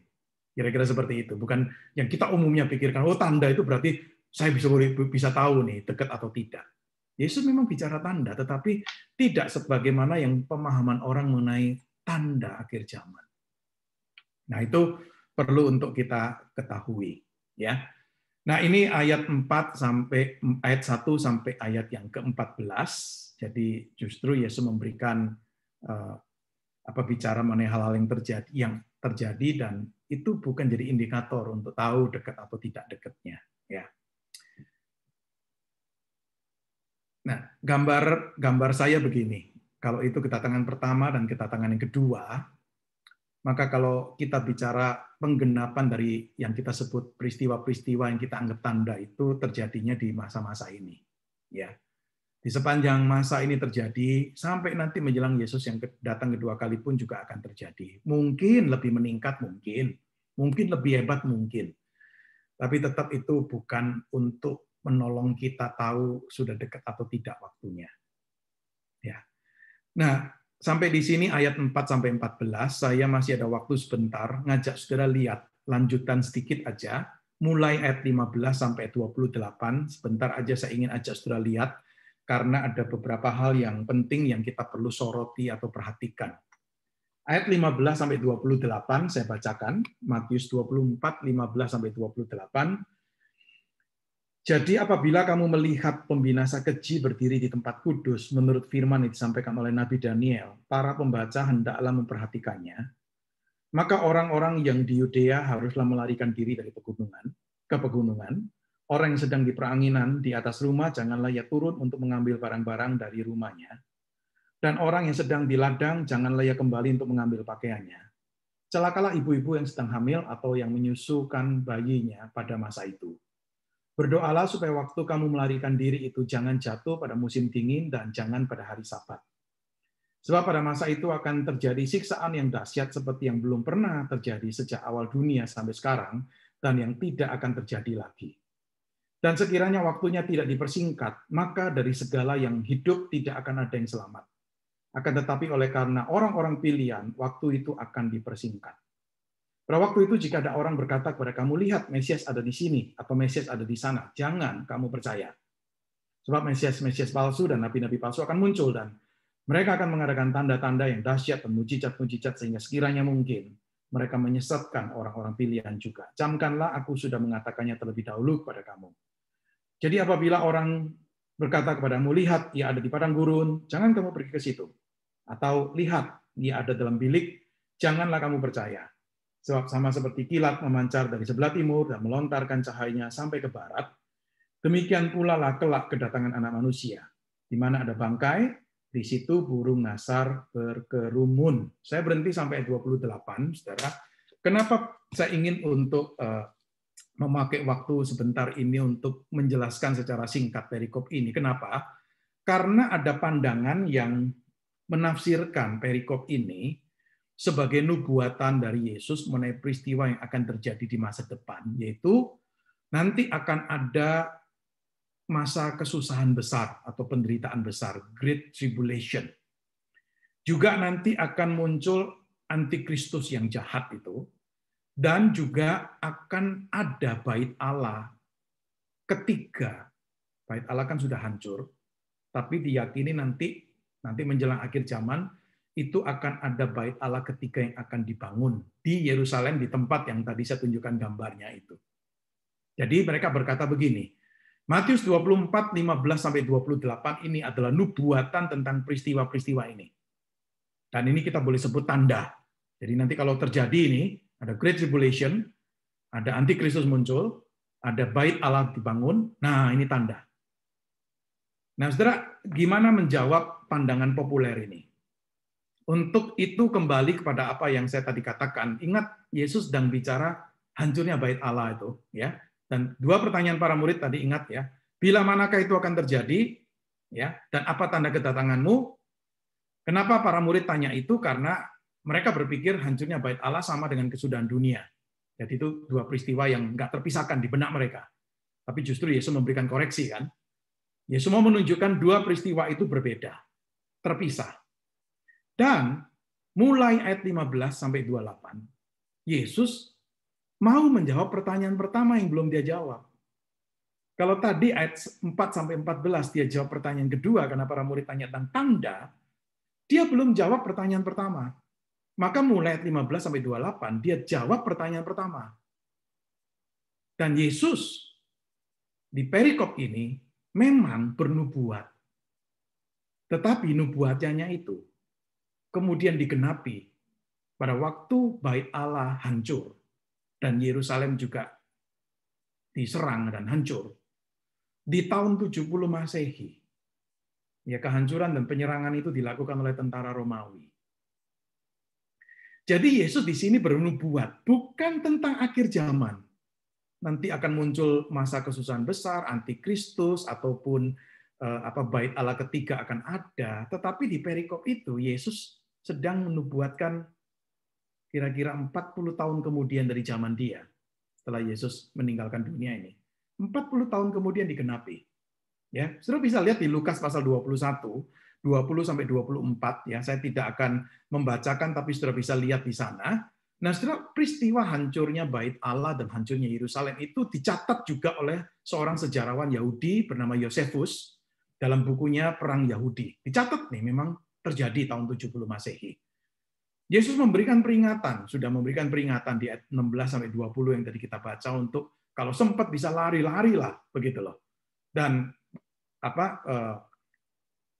Kira-kira seperti itu. Bukan yang kita umumnya pikirkan, oh tanda itu berarti saya bisa bisa tahu nih dekat atau tidak. Yesus memang bicara tanda, tetapi tidak sebagaimana yang pemahaman orang mengenai tanda akhir zaman. Nah, itu perlu untuk kita ketahui, ya. Nah, ini ayat 4 sampai ayat 1 sampai ayat yang ke-14. Jadi justru Yesus memberikan eh, apa bicara mengenai hal-hal yang terjadi yang terjadi dan itu bukan jadi indikator untuk tahu dekat atau tidak dekatnya. Ya. Nah, gambar gambar saya begini. Kalau itu kedatangan pertama dan kedatangan yang kedua, maka kalau kita bicara penggenapan dari yang kita sebut peristiwa-peristiwa yang kita anggap tanda itu terjadinya di masa-masa ini. Ya, di sepanjang masa ini terjadi, sampai nanti menjelang Yesus yang datang kedua kali pun juga akan terjadi. Mungkin lebih meningkat, mungkin. Mungkin lebih hebat, mungkin. Tapi tetap itu bukan untuk menolong kita tahu sudah dekat atau tidak waktunya. Ya. Nah, sampai di sini ayat 4 sampai 14, saya masih ada waktu sebentar ngajak Saudara lihat lanjutan sedikit aja, mulai ayat 15 sampai 28, sebentar aja saya ingin ajak Saudara lihat karena ada beberapa hal yang penting yang kita perlu soroti atau perhatikan. Ayat 15 sampai 28 saya bacakan, Matius 24 15 sampai 28. Jadi apabila kamu melihat pembinasa keji berdiri di tempat kudus, menurut firman yang disampaikan oleh Nabi Daniel, para pembaca hendaklah memperhatikannya. Maka orang-orang yang di Yudea haruslah melarikan diri dari pegunungan, ke pegunungan, orang yang sedang di peranginan di atas rumah janganlah ia turun untuk mengambil barang-barang dari rumahnya. Dan orang yang sedang di ladang janganlah ia kembali untuk mengambil pakaiannya. Celakalah ibu-ibu yang sedang hamil atau yang menyusukan bayinya pada masa itu. Berdoalah supaya waktu kamu melarikan diri itu jangan jatuh pada musim dingin dan jangan pada hari Sabat. Sebab pada masa itu akan terjadi siksaan yang dahsyat seperti yang belum pernah terjadi sejak awal dunia sampai sekarang dan yang tidak akan terjadi lagi dan sekiranya waktunya tidak dipersingkat, maka dari segala yang hidup tidak akan ada yang selamat. Akan tetapi oleh karena orang-orang pilihan, waktu itu akan dipersingkat. Pada waktu itu jika ada orang berkata kepada kamu, lihat Mesias ada di sini atau Mesias ada di sana, jangan kamu percaya. Sebab Mesias-Mesias palsu dan nabi-nabi palsu akan muncul dan mereka akan mengadakan tanda-tanda yang dahsyat dan mujizat-mujizat sehingga sekiranya mungkin mereka menyesatkan orang-orang pilihan juga. Camkanlah aku sudah mengatakannya terlebih dahulu kepada kamu. Jadi apabila orang berkata kepadamu, lihat, ia ada di padang gurun, jangan kamu pergi ke situ. Atau lihat, ia ada dalam bilik, janganlah kamu percaya. Sebab sama seperti kilat memancar dari sebelah timur dan melontarkan cahayanya sampai ke barat, demikian pula lah kelak kedatangan anak manusia. Di mana ada bangkai, di situ burung nasar berkerumun. Saya berhenti sampai 28, saudara. Kenapa saya ingin untuk eh, memakai waktu sebentar ini untuk menjelaskan secara singkat perikop ini. Kenapa? Karena ada pandangan yang menafsirkan perikop ini sebagai nubuatan dari Yesus mengenai peristiwa yang akan terjadi di masa depan, yaitu nanti akan ada masa kesusahan besar atau penderitaan besar, great tribulation. Juga nanti akan muncul antikristus yang jahat itu, dan juga akan ada bait Allah ketiga. Bait Allah kan sudah hancur, tapi diyakini nanti nanti menjelang akhir zaman itu akan ada bait Allah ketiga yang akan dibangun di Yerusalem di tempat yang tadi saya tunjukkan gambarnya itu. Jadi mereka berkata begini, Matius 24, 15 sampai 28 ini adalah nubuatan tentang peristiwa-peristiwa ini. Dan ini kita boleh sebut tanda. Jadi nanti kalau terjadi ini, ada Great Tribulation, ada Antikristus muncul, ada bait Allah dibangun. Nah, ini tanda. Nah, saudara, gimana menjawab pandangan populer ini? Untuk itu kembali kepada apa yang saya tadi katakan. Ingat, Yesus sedang bicara hancurnya bait Allah itu. ya. Dan dua pertanyaan para murid tadi ingat ya. Bila manakah itu akan terjadi? ya. Dan apa tanda kedatanganmu? Kenapa para murid tanya itu? Karena mereka berpikir hancurnya bait Allah sama dengan kesudahan dunia. Jadi itu dua peristiwa yang nggak terpisahkan di benak mereka. Tapi justru Yesus memberikan koreksi kan. Yesus mau menunjukkan dua peristiwa itu berbeda, terpisah. Dan mulai ayat 15 sampai 28, Yesus mau menjawab pertanyaan pertama yang belum dia jawab. Kalau tadi ayat 4 sampai 14 dia jawab pertanyaan kedua karena para murid tanya tentang tanda, dia belum jawab pertanyaan pertama. Maka mulai 15 sampai 28 dia jawab pertanyaan pertama. Dan Yesus di perikop ini memang bernubuat. Tetapi nubuatannya itu kemudian digenapi pada waktu bait Allah hancur dan Yerusalem juga diserang dan hancur. Di tahun 70 Masehi, ya kehancuran dan penyerangan itu dilakukan oleh tentara Romawi. Jadi Yesus di sini bernubuat bukan tentang akhir zaman. Nanti akan muncul masa kesusahan besar, antikristus ataupun eh, apa bait Allah ketiga akan ada, tetapi di perikop itu Yesus sedang menubuatkan kira-kira 40 tahun kemudian dari zaman dia setelah Yesus meninggalkan dunia ini. 40 tahun kemudian digenapi. Ya, sudah bisa lihat di Lukas pasal 21 20 sampai 24 ya. Saya tidak akan membacakan tapi sudah bisa lihat di sana. Nah, setelah peristiwa hancurnya Bait Allah dan hancurnya Yerusalem itu dicatat juga oleh seorang sejarawan Yahudi bernama Yosefus dalam bukunya Perang Yahudi. Dicatat nih memang terjadi tahun 70 Masehi. Yesus memberikan peringatan, sudah memberikan peringatan di ayat 16 sampai 20 yang tadi kita baca untuk kalau sempat bisa lari-larilah begitu loh. Dan apa eh,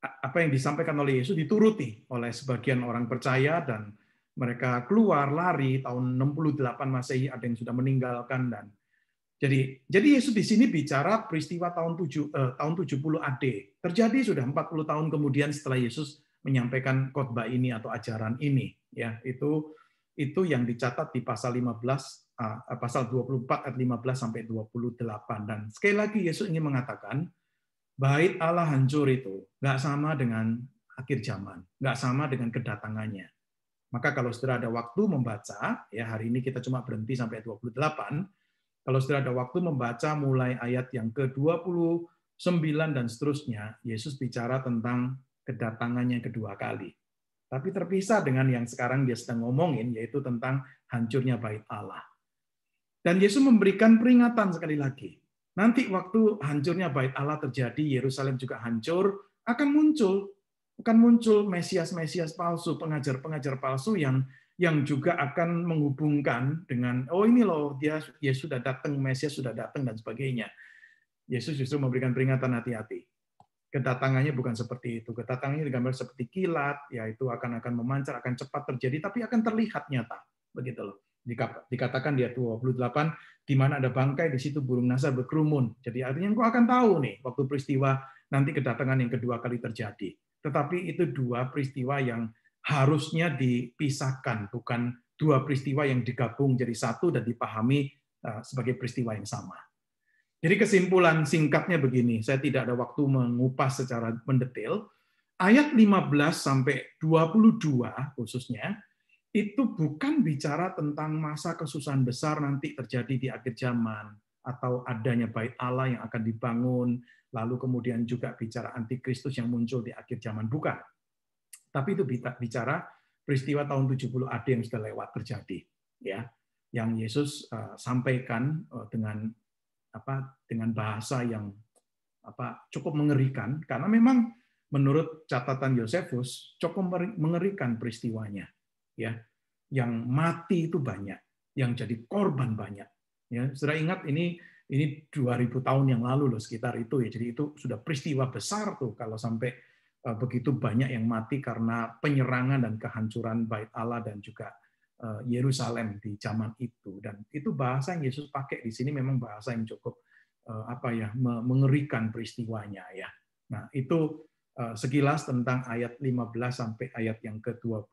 apa yang disampaikan oleh Yesus dituruti oleh sebagian orang percaya dan mereka keluar lari tahun 68 Masehi ada yang sudah meninggalkan dan jadi jadi Yesus di sini bicara peristiwa tahun 7 eh, tahun 70 AD. Terjadi sudah 40 tahun kemudian setelah Yesus menyampaikan khotbah ini atau ajaran ini ya. Itu itu yang dicatat di pasal 15 eh, eh, pasal 24 ayat 15 sampai 28 dan sekali lagi Yesus ingin mengatakan bait Allah hancur itu nggak sama dengan akhir zaman, nggak sama dengan kedatangannya. Maka kalau sudah ada waktu membaca, ya hari ini kita cuma berhenti sampai 28. Kalau sudah ada waktu membaca mulai ayat yang ke-29 dan seterusnya, Yesus bicara tentang kedatangannya kedua kali. Tapi terpisah dengan yang sekarang dia sedang ngomongin, yaitu tentang hancurnya bait Allah. Dan Yesus memberikan peringatan sekali lagi. Nanti waktu hancurnya bait Allah terjadi, Yerusalem juga hancur, akan muncul akan muncul mesias-mesias palsu, pengajar-pengajar palsu yang yang juga akan menghubungkan dengan oh ini loh dia Yesus sudah datang, Mesias sudah datang dan sebagainya. Yesus justru memberikan peringatan hati-hati. Kedatangannya bukan seperti itu. Kedatangannya digambar seperti kilat, yaitu akan akan memancar, akan cepat terjadi, tapi akan terlihat nyata, begitu loh dikatakan dia 28 di mana ada bangkai di situ burung nasar berkerumun. Jadi artinya engkau akan tahu nih waktu peristiwa nanti kedatangan yang kedua kali terjadi. Tetapi itu dua peristiwa yang harusnya dipisahkan, bukan dua peristiwa yang digabung jadi satu dan dipahami eh, sebagai peristiwa yang sama. Jadi kesimpulan singkatnya begini, saya tidak ada waktu mengupas secara mendetail. Ayat 15 sampai 22 khususnya itu bukan bicara tentang masa kesusahan besar nanti terjadi di akhir zaman atau adanya bait Allah yang akan dibangun, lalu kemudian juga bicara antikristus yang muncul di akhir zaman bukan. Tapi itu bicara peristiwa tahun 70 AD yang sudah lewat terjadi, ya. Yang Yesus eh, sampaikan eh, dengan apa dengan bahasa yang apa cukup mengerikan karena memang menurut catatan Yosefus cukup mengerikan peristiwanya ya yang mati itu banyak yang jadi korban banyak ya sudah ingat ini ini 2000 tahun yang lalu loh sekitar itu ya jadi itu sudah peristiwa besar tuh kalau sampai eh, begitu banyak yang mati karena penyerangan dan kehancuran bait Allah dan juga eh, Yerusalem di zaman itu dan itu bahasa yang Yesus pakai di sini memang bahasa yang cukup eh, apa ya mengerikan peristiwanya ya. Nah, itu sekilas tentang ayat 15 sampai ayat yang ke-20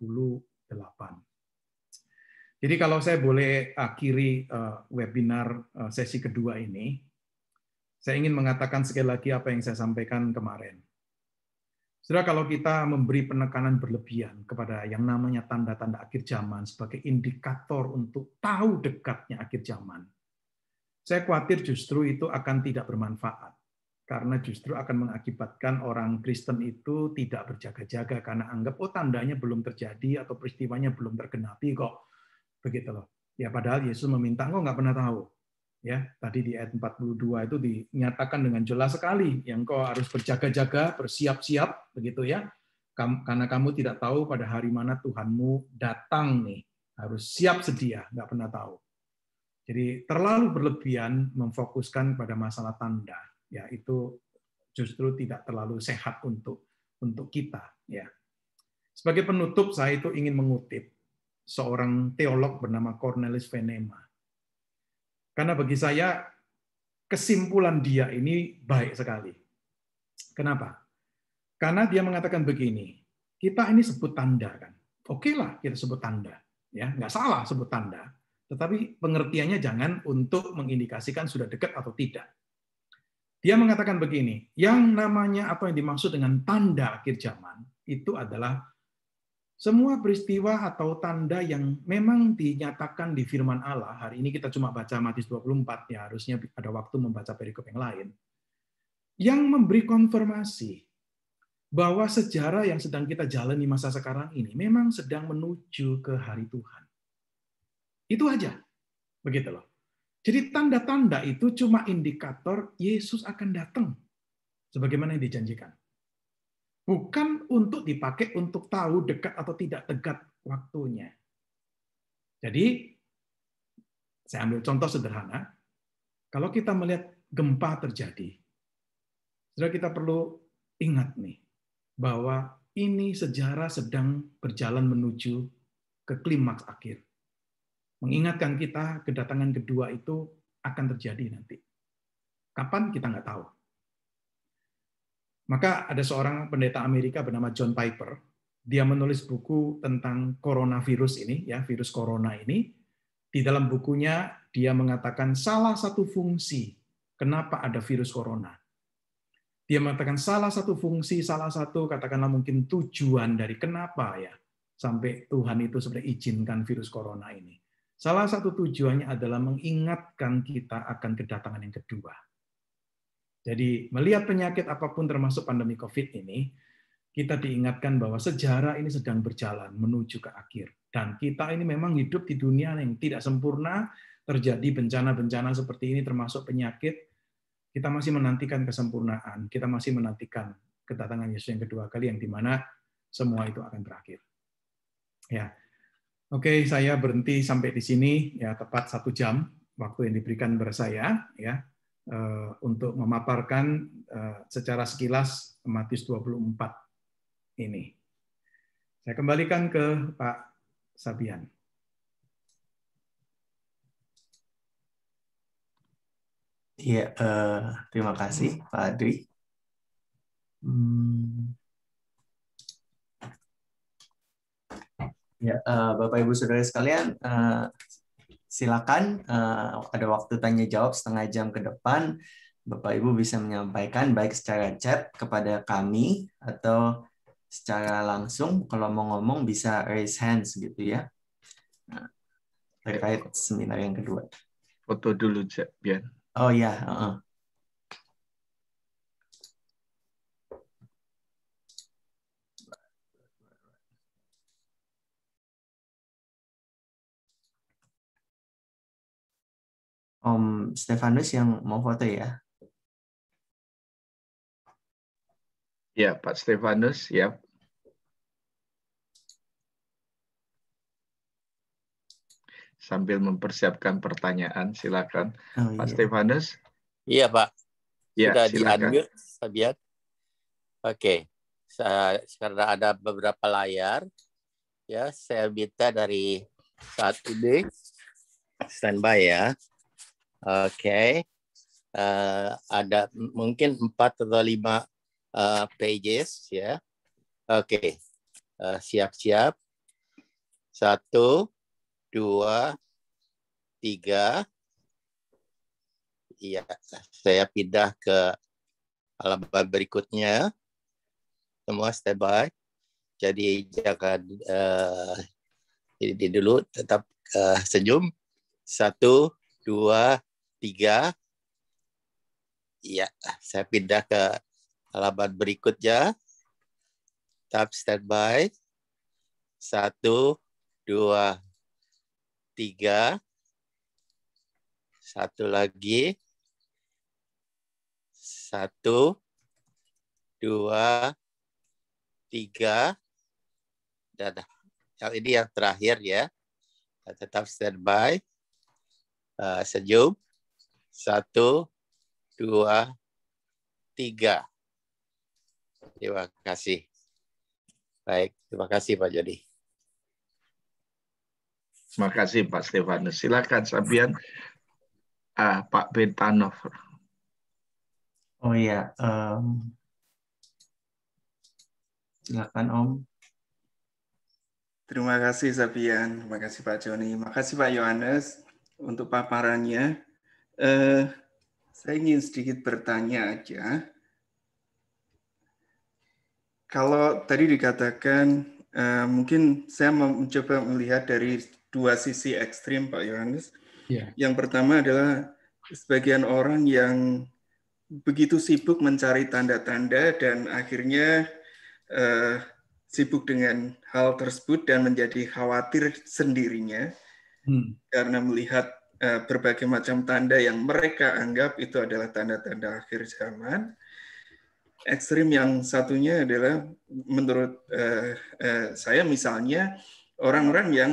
jadi kalau saya boleh akhiri eh, webinar eh, sesi kedua ini, saya ingin mengatakan sekali lagi apa yang saya sampaikan kemarin. Sudah kalau kita memberi penekanan berlebihan kepada yang namanya tanda-tanda akhir zaman sebagai indikator untuk tahu dekatnya akhir zaman, saya khawatir justru itu akan tidak bermanfaat karena justru akan mengakibatkan orang Kristen itu tidak berjaga-jaga karena anggap oh tandanya belum terjadi atau peristiwanya belum tergenapi kok begitu loh ya padahal Yesus meminta kok nggak pernah tahu ya tadi di ayat 42 itu dinyatakan dengan jelas sekali yang kau harus berjaga-jaga bersiap-siap begitu ya karena kamu tidak tahu pada hari mana Tuhanmu datang nih harus siap sedia nggak pernah tahu jadi terlalu berlebihan memfokuskan pada masalah tanda ya itu justru tidak terlalu sehat untuk untuk kita ya. Sebagai penutup saya itu ingin mengutip seorang teolog bernama Cornelis Venema. Karena bagi saya kesimpulan dia ini baik sekali. Kenapa? Karena dia mengatakan begini, kita ini sebut tanda kan. Oke lah kita sebut tanda, ya nggak salah sebut tanda. Tetapi pengertiannya jangan untuk mengindikasikan sudah dekat atau tidak. Dia mengatakan begini, yang namanya apa yang dimaksud dengan tanda akhir zaman itu adalah semua peristiwa atau tanda yang memang dinyatakan di firman Allah. Hari ini kita cuma baca Matius 24 ya, harusnya ada waktu membaca perikop yang lain. Yang memberi konfirmasi bahwa sejarah yang sedang kita jalani masa sekarang ini memang sedang menuju ke hari Tuhan. Itu aja. Begitu loh. Jadi tanda-tanda itu cuma indikator Yesus akan datang sebagaimana yang dijanjikan. Bukan untuk dipakai untuk tahu dekat atau tidak dekat waktunya. Jadi saya ambil contoh sederhana, kalau kita melihat gempa terjadi, sudah kita perlu ingat nih bahwa ini sejarah sedang berjalan menuju ke klimaks akhir mengingatkan kita kedatangan kedua itu akan terjadi nanti. Kapan kita nggak tahu. Maka ada seorang pendeta Amerika bernama John Piper, dia menulis buku tentang coronavirus ini, ya virus corona ini. Di dalam bukunya dia mengatakan salah satu fungsi kenapa ada virus corona. Dia mengatakan salah satu fungsi, salah satu katakanlah mungkin tujuan dari kenapa ya sampai Tuhan itu sebenarnya izinkan virus corona ini. Salah satu tujuannya adalah mengingatkan kita akan kedatangan yang kedua. Jadi melihat penyakit apapun termasuk pandemi COVID ini, kita diingatkan bahwa sejarah ini sedang berjalan menuju ke akhir. Dan kita ini memang hidup di dunia yang tidak sempurna, terjadi bencana-bencana seperti ini termasuk penyakit. Kita masih menantikan kesempurnaan, kita masih menantikan kedatangan Yesus yang kedua kali yang dimana semua itu akan berakhir. Ya, Oke, okay, saya berhenti sampai di sini ya tepat satu jam waktu yang diberikan kepada saya ya eh, untuk memaparkan eh, secara sekilas Matius 24 ini. Saya kembalikan ke Pak Sabian. Iya, uh, terima kasih Pak Adri. Hmm. Ya, uh, Bapak Ibu Saudara sekalian, uh, silakan uh, ada waktu tanya jawab setengah jam ke depan. Bapak Ibu bisa menyampaikan baik secara chat kepada kami atau secara langsung kalau mau ngomong bisa raise hands gitu ya. Nah, terkait seminar yang kedua. Foto dulu, chat biar. Oh ya, uh -uh. Om Stefanus yang mau foto ya. Ya, Pak Stefanus, ya. Sambil mempersiapkan pertanyaan, silakan. Oh, Pak iya. Stefanus. Iya, Pak. Ya, Sudah silakan. di-unmute, Oke. Karena ada beberapa layar, ya saya minta dari saat ini standby ya. Oke. Okay. Uh, eh, ada mungkin empat atau lima uh, pages ya. Yeah. Oke. Okay. Uh, eh, siap-siap. Satu, dua, tiga. Iya, saya pindah ke halaman berikutnya. Semua stay by. Jadi jangan uh, jadi dulu tetap uh, senyum. Satu, dua, 3. Ya, saya pindah ke halaman berikutnya. Tab standby. 1, 2, 3. Satu lagi. 1, 2, 3. dan yang ini yang terakhir ya. Tetap standby. Uh, senyum. Satu, dua, tiga. Terima kasih. Baik, terima kasih Pak Jody. Terima kasih Pak Stefanus. Silakan Sabian. uh, Pak Bentanov. Oh iya, um, silakan Om. Terima kasih Sabian, terima kasih Pak Joni, terima kasih Pak Yohanes untuk paparannya. Eh, saya ingin sedikit bertanya aja. Kalau tadi dikatakan uh, mungkin saya mencoba melihat dari dua sisi ekstrim, Pak Yohanes. Yeah. Yang pertama adalah sebagian orang yang begitu sibuk mencari tanda-tanda dan akhirnya uh, sibuk dengan hal tersebut dan menjadi khawatir sendirinya hmm. karena melihat Eh, berbagai macam tanda yang mereka anggap itu adalah tanda-tanda akhir zaman. Ekstrim yang satunya adalah menurut eh, eh, saya misalnya orang-orang yang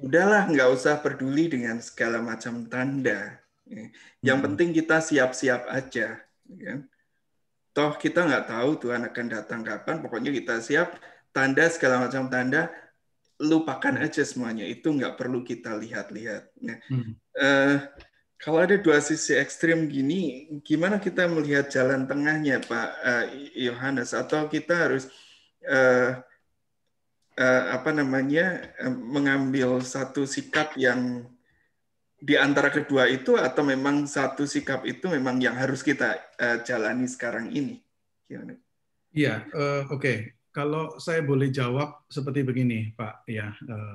udahlah nggak usah peduli dengan segala macam tanda. Ya. Yang hmm. penting kita siap-siap aja. Ya. Toh kita nggak tahu Tuhan akan datang kapan, pokoknya kita siap tanda segala macam tanda lupakan aja semuanya itu nggak perlu kita lihat-lihat. Nah, hmm. uh, kalau ada dua sisi ekstrim gini, gimana kita melihat jalan tengahnya, Pak eh, Yohanes? Uh, Atau kita harus uh, uh, apa namanya uh, mengambil satu sikap yang di antara kedua itu atau memang satu sikap itu memang yang harus kita uh, jalani sekarang ini? Iya, yeah, uh, oke. Okay kalau saya boleh jawab seperti begini, Pak. Ya, eh,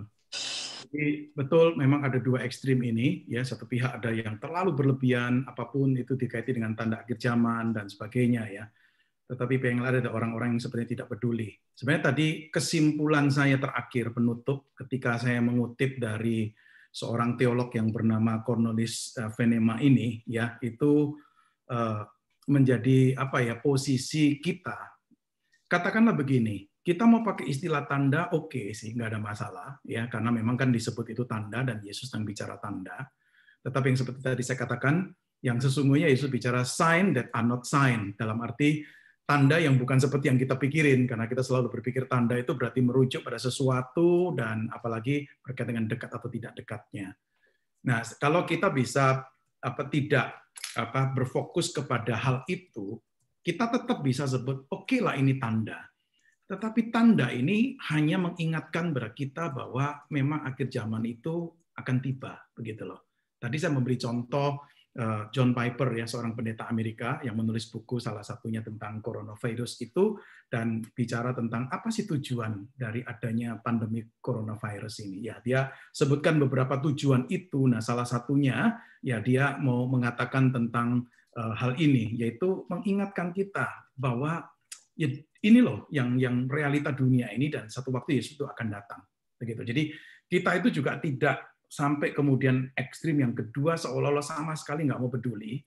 jadi betul memang ada dua ekstrim ini. Ya, satu pihak ada yang terlalu berlebihan, apapun itu dikaiti dengan tanda akhir zaman dan sebagainya. Ya, tetapi pengen ada orang-orang yang sebenarnya tidak peduli. Sebenarnya tadi kesimpulan saya terakhir penutup ketika saya mengutip dari seorang teolog yang bernama Cornelis eh, Venema ini, ya, itu eh, menjadi apa ya posisi kita katakanlah begini, kita mau pakai istilah tanda, oke okay sih, nggak ada masalah, ya karena memang kan disebut itu tanda dan Yesus yang bicara tanda. Tetapi yang seperti tadi saya katakan, yang sesungguhnya Yesus bicara sign that are not sign, dalam arti tanda yang bukan seperti yang kita pikirin, karena kita selalu berpikir tanda itu berarti merujuk pada sesuatu dan apalagi berkaitan dengan dekat atau tidak dekatnya. Nah, kalau kita bisa apa tidak apa berfokus kepada hal itu, kita tetap bisa sebut, oke okay lah ini tanda. Tetapi tanda ini hanya mengingatkan kepada kita bahwa memang akhir zaman itu akan tiba, begitu loh. Tadi saya memberi contoh eh, John Piper ya seorang pendeta Amerika yang menulis buku salah satunya tentang coronavirus itu dan bicara tentang apa sih tujuan dari adanya pandemi coronavirus ini ya dia sebutkan beberapa tujuan itu nah salah satunya ya dia mau mengatakan tentang Eh, hal ini, yaitu mengingatkan kita bahwa ya, ini loh yang yang realita dunia ini dan satu waktu Yesus itu akan datang. Begitu. Jadi kita itu juga tidak sampai kemudian ekstrim yang kedua seolah-olah sama sekali nggak mau peduli.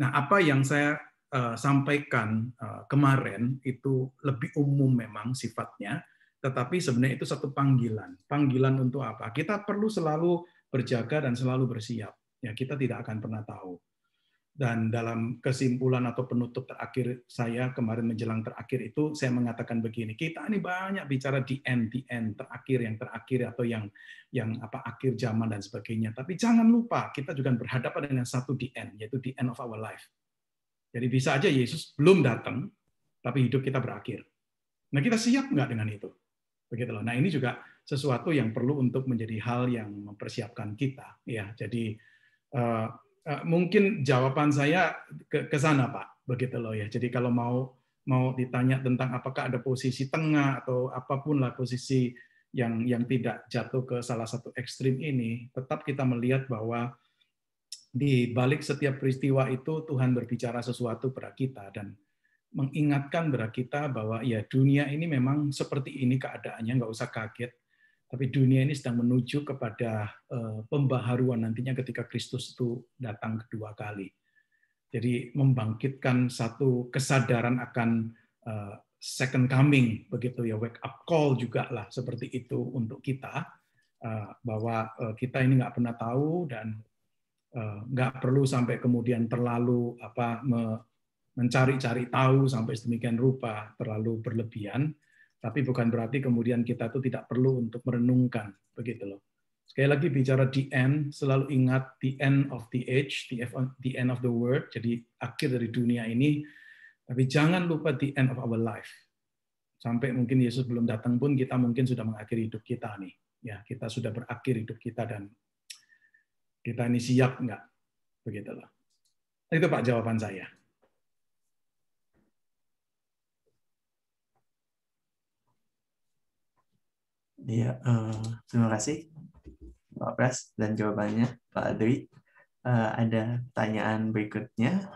Nah, apa yang saya uh, sampaikan uh, kemarin itu lebih umum memang sifatnya, tetapi sebenarnya itu satu panggilan. Panggilan untuk apa? Kita perlu selalu berjaga dan selalu bersiap. Ya, kita tidak akan pernah tahu dan dalam kesimpulan atau penutup terakhir saya kemarin menjelang terakhir itu saya mengatakan begini, kita ini banyak bicara di end, di end terakhir yang terakhir atau yang yang apa akhir zaman dan sebagainya. Tapi jangan lupa kita juga berhadapan dengan satu di end yaitu di end of our life. Jadi bisa aja Yesus belum datang, tapi hidup kita berakhir. Nah kita siap nggak dengan itu? begitulah Nah ini juga sesuatu yang perlu untuk menjadi hal yang mempersiapkan kita. Ya, jadi eh, Eh, mungkin jawaban saya ke, ke sana Pak, begitu loh ya. Jadi kalau mau mau ditanya tentang apakah ada posisi tengah atau apapun lah posisi yang yang tidak jatuh ke salah satu ekstrim ini, tetap kita melihat bahwa di balik setiap peristiwa itu Tuhan berbicara sesuatu pada kita dan mengingatkan pada kita bahwa ya dunia ini memang seperti ini keadaannya, nggak usah kaget. Tapi dunia ini sedang menuju kepada eh, pembaharuan nantinya ketika Kristus itu datang kedua kali. Jadi membangkitkan satu kesadaran akan eh, second coming begitu ya wake up call juga lah seperti itu untuk kita eh, bahwa kita ini nggak pernah tahu dan nggak perlu sampai kemudian terlalu apa mencari-cari tahu sampai sedemikian rupa terlalu berlebihan tapi bukan berarti kemudian kita itu tidak perlu untuk merenungkan, begitu loh. Sekali lagi bicara the end, selalu ingat the end of the age, the, end of the world, jadi akhir dari dunia ini. Tapi jangan lupa the end of our life. Sampai mungkin Yesus belum datang pun kita mungkin sudah mengakhiri hidup kita nih. Ya, kita sudah berakhir hidup kita dan kita ini siap nggak? Begitulah. Itu Pak jawaban saya. Iya, uh, terima kasih Pak Pras dan jawabannya Pak Adri. Uh, ada pertanyaan berikutnya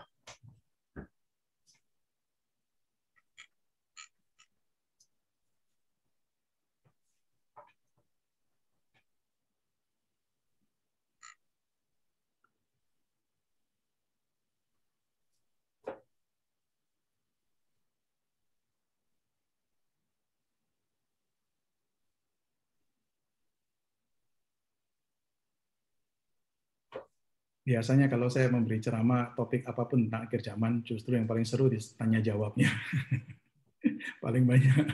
biasanya kalau saya memberi ceramah topik apapun tentang akhir zaman, justru yang paling seru ditanya jawabnya. paling banyak.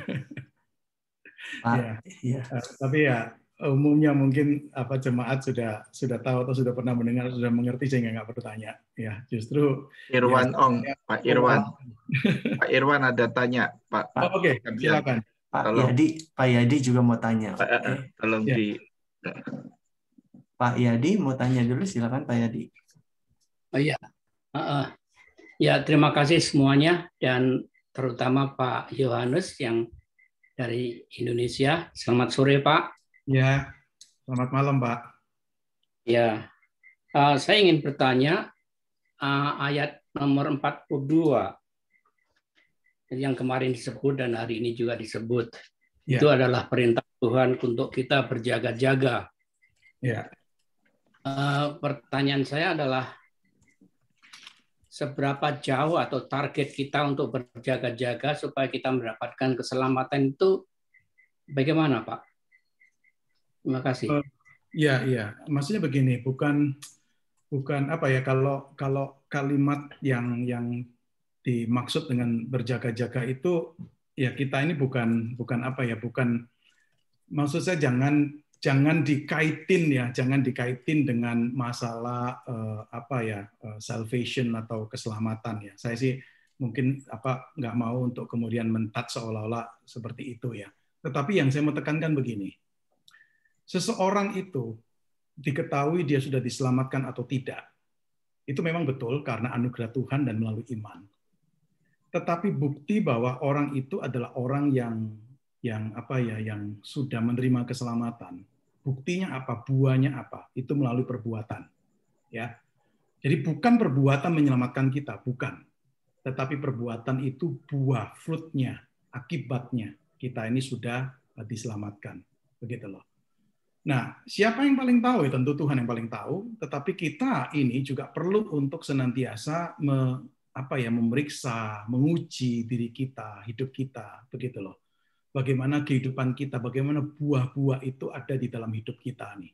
Ah, ya. Iya. iya. Eh, tapi ya umumnya mungkin apa jemaat sudah sudah tahu atau sudah pernah mendengar sudah mengerti sehingga nggak perlu tanya ya justru Irwan ya, Ong ya, Pak Irwan Pak Irwan ada tanya Pak oh, Oke okay. silakan Pak Yadi Pak Yadi juga mau tanya Pak, eh, okay. Eh, tolong ya. di Pak Yadi mau tanya dulu silakan Pak Yadi. Oh iya. Uh, uh. Ya, terima kasih semuanya dan terutama Pak Yohanes yang dari Indonesia. Selamat sore, Pak. Ya. Selamat malam, Pak. Ya. Uh, saya ingin bertanya uh, ayat nomor 42 yang kemarin disebut dan hari ini juga disebut. Ya. Itu adalah perintah Tuhan untuk kita berjaga-jaga. Ya. Eh, pertanyaan saya adalah seberapa jauh atau target kita untuk berjaga-jaga supaya kita mendapatkan keselamatan itu bagaimana Pak? Terima kasih. Uh, ya, ya. Maksudnya begini, bukan bukan apa ya kalau kalau kalimat yang yang dimaksud dengan berjaga-jaga itu ya kita ini bukan bukan apa ya bukan maksud saya jangan jangan dikaitin ya, jangan dikaitin dengan masalah uh, apa ya uh, salvation atau keselamatan ya. Saya sih mungkin apa nggak mau untuk kemudian mentat seolah-olah seperti itu ya. Tetapi yang saya mau tekankan begini, seseorang itu diketahui dia sudah diselamatkan atau tidak, itu memang betul karena anugerah Tuhan dan melalui iman. Tetapi bukti bahwa orang itu adalah orang yang yang apa ya yang sudah menerima keselamatan buktinya apa buahnya apa itu melalui perbuatan ya jadi bukan perbuatan menyelamatkan kita bukan tetapi perbuatan itu buah fruitnya akibatnya kita ini sudah diselamatkan begitu loh nah siapa yang paling tahu ya tentu Tuhan yang paling tahu tetapi kita ini juga perlu untuk senantiasa me, apa ya memeriksa menguji diri kita hidup kita begitu loh bagaimana kehidupan kita, bagaimana buah-buah itu ada di dalam hidup kita nih.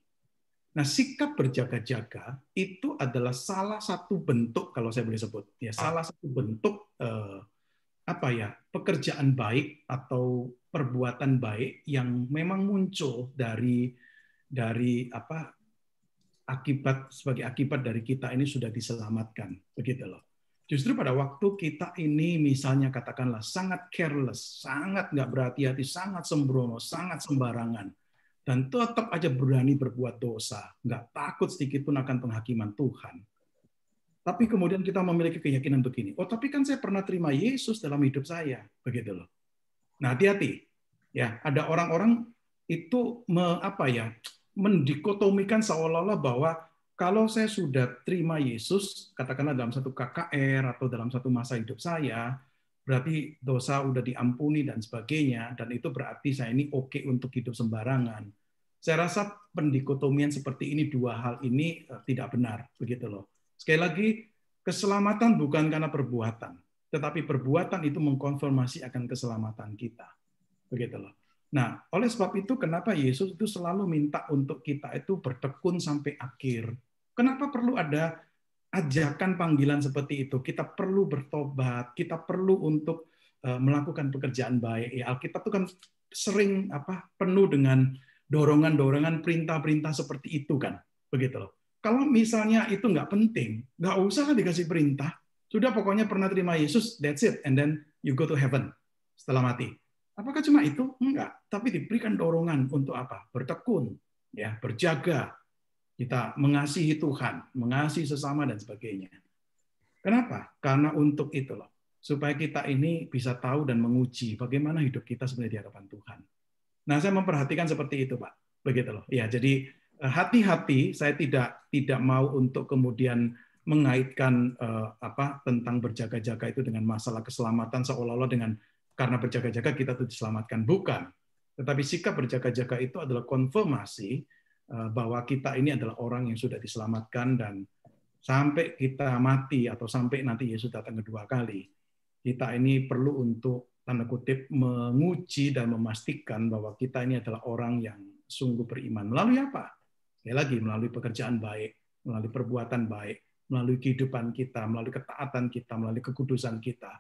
Nah, sikap berjaga-jaga itu adalah salah satu bentuk kalau saya boleh sebut ya, salah satu bentuk eh, apa ya, pekerjaan baik atau perbuatan baik yang memang muncul dari dari apa akibat sebagai akibat dari kita ini sudah diselamatkan begitu loh. Justru pada waktu kita ini misalnya katakanlah sangat careless, sangat nggak berhati-hati, sangat sembrono, sangat sembarangan, dan tetap aja berani berbuat dosa, nggak takut sedikit pun akan penghakiman Tuhan. Tapi kemudian kita memiliki keyakinan begini, oh tapi kan saya pernah terima Yesus dalam hidup saya, begitu loh. Nah hati-hati, ya ada orang-orang itu me, apa ya mendikotomikan seolah-olah bahwa kalau saya sudah terima Yesus, katakanlah dalam satu KKR atau dalam satu masa hidup saya, berarti dosa sudah diampuni dan sebagainya, dan itu berarti saya ini oke okay untuk hidup sembarangan. Saya rasa pendikotomian seperti ini, dua hal ini eh, tidak benar. begitu loh. Sekali lagi, keselamatan bukan karena perbuatan, tetapi perbuatan itu mengkonfirmasi akan keselamatan kita. Begitu loh. Nah, oleh sebab itu kenapa Yesus itu selalu minta untuk kita itu bertekun sampai akhir Kenapa perlu ada ajakan panggilan seperti itu? Kita perlu bertobat, kita perlu untuk eh, melakukan pekerjaan baik. Ya, Alkitab itu kan sering apa penuh dengan dorongan-dorongan perintah-perintah seperti itu kan, begitu loh. Kalau misalnya itu nggak penting, nggak usah dikasih perintah. Sudah pokoknya pernah terima Yesus, that's it, and then you go to heaven setelah mati. Apakah cuma itu? Enggak. Tapi diberikan dorongan untuk apa? Bertekun, ya, berjaga, kita mengasihi Tuhan, mengasihi sesama dan sebagainya. Kenapa? Karena untuk itu loh, supaya kita ini bisa tahu dan menguji bagaimana hidup kita sebenarnya di hadapan Tuhan. Nah, saya memperhatikan seperti itu, Pak. Begitu loh. Ya, jadi eh, hati-hati saya tidak tidak mau untuk kemudian mengaitkan eh, apa tentang berjaga-jaga itu dengan masalah keselamatan seolah-olah dengan karena berjaga-jaga kita itu diselamatkan bukan. Tetapi sikap berjaga-jaga itu adalah konfirmasi Eh, bahwa kita ini adalah orang yang sudah diselamatkan dan sampai kita mati atau sampai nanti Yesus datang kedua kali, kita ini perlu untuk tanda kutip menguji dan memastikan bahwa kita ini adalah orang yang sungguh beriman. Melalui apa? Sekali lagi, melalui pekerjaan baik, melalui perbuatan baik, melalui kehidupan kita, melalui ketaatan kita, melalui kekudusan kita,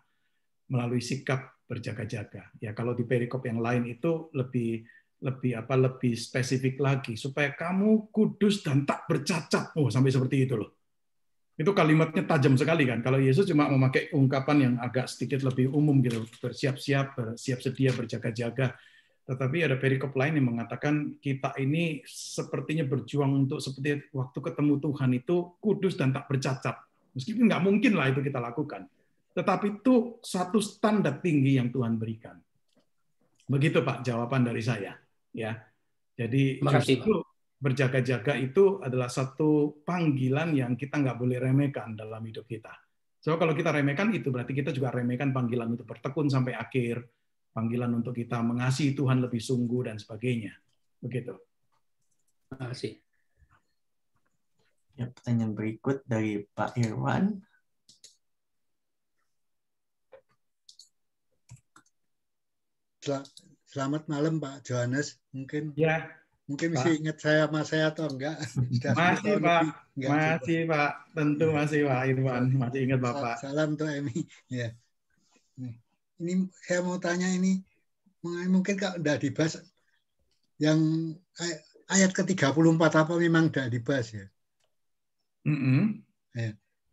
melalui sikap berjaga-jaga. Ya kalau di perikop yang lain itu lebih lebih apa lebih spesifik lagi supaya kamu kudus dan tak bercacat. Oh, sampai seperti itu loh. Itu kalimatnya tajam sekali kan. Kalau Yesus cuma memakai ungkapan yang agak sedikit lebih umum gitu, bersiap-siap, bersiap sedia, berjaga-jaga. Tetapi ada perikop lain yang mengatakan kita ini sepertinya berjuang untuk seperti waktu ketemu Tuhan itu kudus dan tak bercacat. Meskipun nggak mungkin lah itu kita lakukan. Tetapi itu satu standar tinggi yang Tuhan berikan. Begitu Pak jawaban dari saya ya. Jadi Makasih, justru berjaga-jaga itu adalah satu panggilan yang kita nggak boleh remehkan dalam hidup kita. So kalau kita remehkan itu berarti kita juga remehkan panggilan untuk bertekun sampai akhir, panggilan untuk kita mengasihi Tuhan lebih sungguh dan sebagainya. Begitu. Terima kasih. Ya, pertanyaan berikut dari Pak Irwan. Sel Selamat malam Pak Johannes. Mungkin ya, mungkin Pak. masih ingat saya sama saya atau enggak? Sudah masih Pak, enggak, masih coba. Pak, tentu ya. masih Pak Irwan, masih ingat Bapak. Salam tuh Emi. Ya. Ini saya mau tanya ini mungkin kak udah dibahas yang ayat ke-34 apa memang udah dibahas ya? Mm -hmm. ya.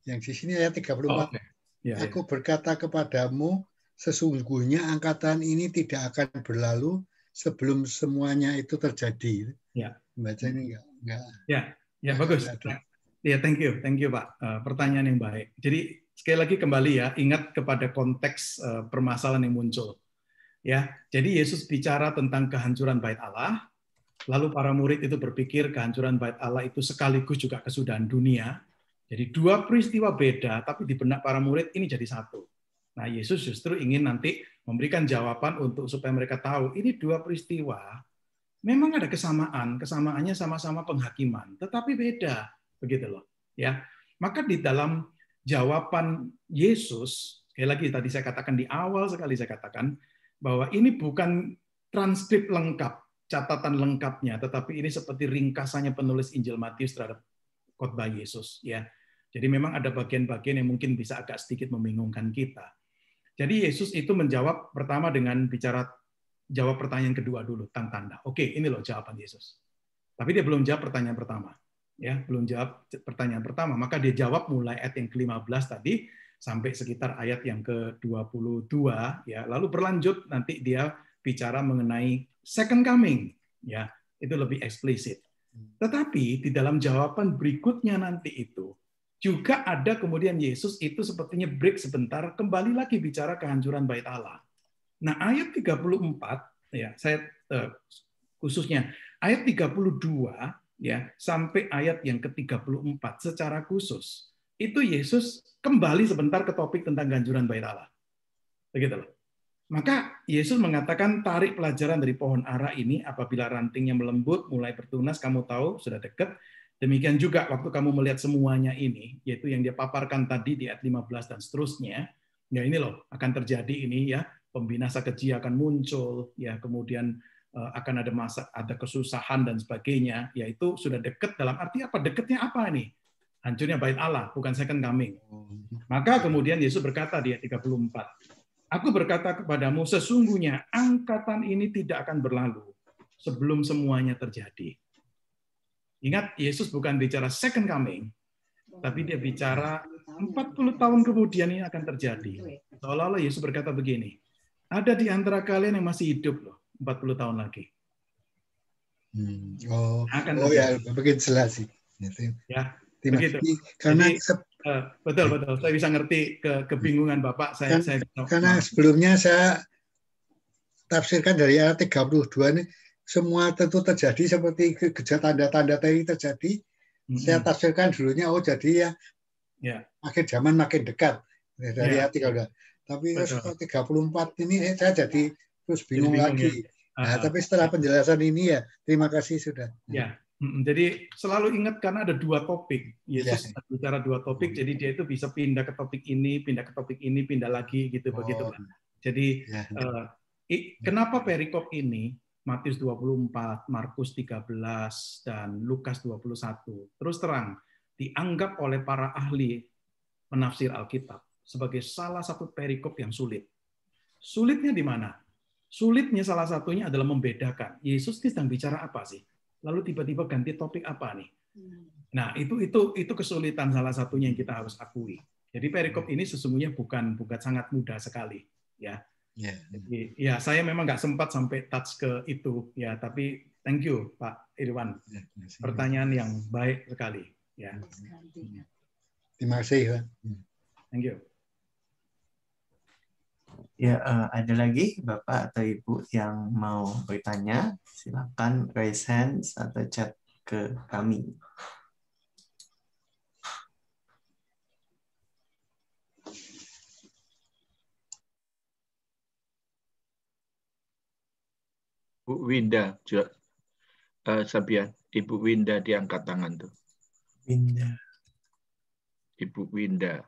Yang di sini ayat 34. Oh, okay. Ya, ya, Aku ya. berkata kepadamu, sesungguhnya angkatan ini tidak akan berlalu sebelum semuanya itu terjadi. Ya. Baca ini enggak, enggak. Ya, ya bagus. Ada. Ya, thank you, thank you Pak. Eh, pertanyaan yang baik. Jadi sekali lagi kembali ya, ingat kepada konteks eh, permasalahan yang muncul. Ya, jadi Yesus bicara tentang kehancuran bait Allah, lalu para murid itu berpikir kehancuran bait Allah itu sekaligus juga kesudahan dunia. Jadi dua peristiwa beda, tapi di benak para murid ini jadi satu. Nah, Yesus justru ingin nanti memberikan jawaban untuk supaya mereka tahu ini dua peristiwa memang ada kesamaan, kesamaannya sama-sama penghakiman, tetapi beda, begitu loh. Ya. Maka di dalam jawaban Yesus, sekali lagi tadi saya katakan di awal sekali saya katakan bahwa ini bukan transkrip lengkap, catatan lengkapnya, tetapi ini seperti ringkasannya penulis Injil Matius terhadap khotbah Yesus, ya. Jadi memang ada bagian-bagian yang mungkin bisa agak sedikit membingungkan kita. Jadi Yesus itu menjawab pertama dengan bicara jawab pertanyaan kedua dulu tentang tanda. Oke, ini loh jawaban Yesus. Tapi dia belum jawab pertanyaan pertama. Ya, belum jawab pertanyaan pertama, maka dia jawab mulai ayat yang ke-15 tadi sampai sekitar ayat yang ke-22 ya. Lalu berlanjut nanti dia bicara mengenai second coming ya. Itu lebih eksplisit. Tetapi di dalam jawaban berikutnya nanti itu juga ada kemudian Yesus itu sepertinya break sebentar, kembali lagi bicara kehancuran bait Allah. Nah, ayat 34 ya, saya eh, khususnya ayat 32 ya sampai ayat yang ke-34 secara khusus itu Yesus kembali sebentar ke topik tentang ganjuran bait Allah. Begitu loh. Maka Yesus mengatakan tarik pelajaran dari pohon ara ini apabila rantingnya melembut, mulai bertunas, kamu tahu sudah dekat, Demikian juga waktu kamu melihat semuanya ini, yaitu yang dia paparkan tadi di ayat 15 dan seterusnya, ya ini loh akan terjadi ini ya, pembinasa keji akan muncul, ya kemudian eh, akan ada masa ada kesusahan dan sebagainya, yaitu sudah dekat dalam arti apa? Dekatnya apa ini Hancurnya bait Allah, bukan second coming. Maka kemudian Yesus berkata di ayat 34, Aku berkata kepadamu, sesungguhnya angkatan ini tidak akan berlalu sebelum semuanya terjadi. Ingat, Yesus bukan bicara second coming, tapi dia bicara 40 tahun kemudian ini akan terjadi. Seolah-olah Yesus berkata begini, ada di antara kalian yang masih hidup loh, 40 tahun lagi. Hmm. Oh, akan oh terjadi. ya, begitu jelas sih. Ya, begitu. Karena Jadi, uh, eh, betul betul, saya bisa ngerti ke kebingungan bapak saya. Kan, saya karena sebelumnya saya tafsirkan dari ayat 32 ini semua tentu terjadi seperti gejala tanda-tanda tadi terjadi. Mm-hmm. Saya tafsirkan dulunya oh jadi ya yeah. akhir zaman makin dekat dari yeah. hati kalau Tapi Betul. setelah 34 ini eh, saya jadi terus bingung, bingung ya. lagi. Ya. Nah, tapi setelah penjelasan ini ya terima kasih sudah. Ya. Jadi selalu ingat karena ada dua topik. Yesus ya. bicara dua topik, jadi dia itu bisa pindah ke topik ini, pindah ke topik ini, pindah lagi gitu oh. begitu. Jadi ya. uh, kenapa perikop ini Matius 24, Markus 13, dan Lukas 21. Terus terang, dianggap oleh para ahli menafsir Alkitab sebagai salah satu perikop yang sulit. Sulitnya di mana? Sulitnya salah satunya adalah membedakan Yesus ini sedang bicara apa sih? Lalu tiba-tiba ganti topik apa nih? Hmm. Nah, itu itu itu kesulitan salah satunya yang kita harus akui. Jadi perikop hmm. ini sesungguhnya bukan bukan sangat mudah sekali, ya. Yeah. Jadi ya saya memang nggak sempat sampai touch ke itu ya, tapi thank you Pak Irwan. Ya, Pertanyaan yang baik sekali. Ya. Terima kasih Irwan. Ya. Thank you. Ya, uh, ada lagi Bapak atau Ibu yang mau bertanya? Silakan raise hands atau chat ke kami. Bu Winda juga uh, eh, Sabian. Ibu Winda diangkat tangan tuh. Winda. Ibu Winda.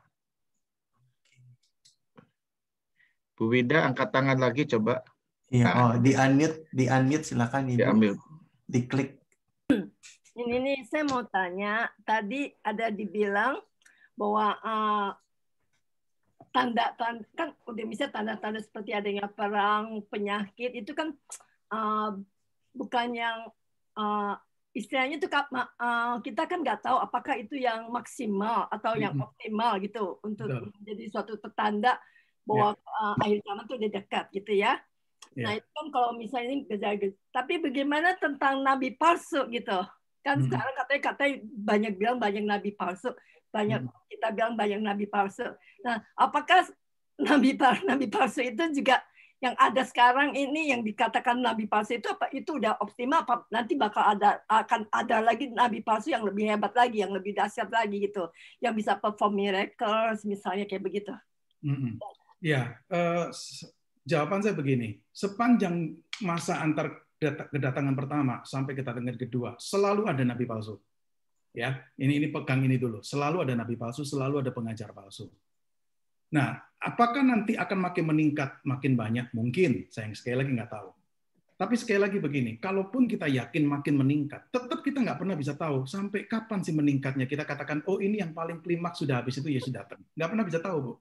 Bu Winda angkat tangan lagi coba. Iya, nah. oh, di unmute, di unmute silakan Ibu. Di Diklik. Ini nih saya mau tanya, tadi ada dibilang bahwa uh, eh, tanda tanda kan udah bisa tanda-tanda seperti adanya perang, penyakit itu kan Uh, bukan yang uh, istilahnya itu uh, kita kan nggak tahu apakah itu yang maksimal atau yang optimal gitu untuk Betul. menjadi suatu petanda bahwa yeah. uh, akhir zaman itu udah dekat gitu ya. Yeah. Nah itu kan kalau misalnya ini gejala tapi bagaimana tentang nabi palsu gitu? Kan hmm. sekarang katanya katanya banyak bilang banyak nabi palsu, banyak hmm. kita bilang banyak nabi palsu. Nah apakah nabi nabi palsu itu juga yang ada sekarang ini yang dikatakan nabi palsu itu apa itu udah optimal apa nanti bakal ada akan ada lagi nabi palsu yang lebih hebat lagi yang lebih dahsyat lagi gitu yang bisa perform miracles misalnya kayak begitu mm -hmm. ya uh, jawaban saya begini sepanjang masa antar kedatangan pertama sampai kedatangan kedua selalu ada nabi palsu ya ini ini pegang ini dulu selalu ada nabi palsu selalu ada pengajar palsu Nah, apakah nanti akan makin meningkat, makin banyak? Mungkin, saya sekali lagi nggak tahu. Tapi sekali lagi begini, kalaupun kita yakin makin meningkat, tetap kita nggak pernah bisa tahu sampai kapan sih meningkatnya. Kita katakan, oh ini yang paling klimaks sudah habis itu Yesus ya datang. Nggak pernah bisa tahu, Bu.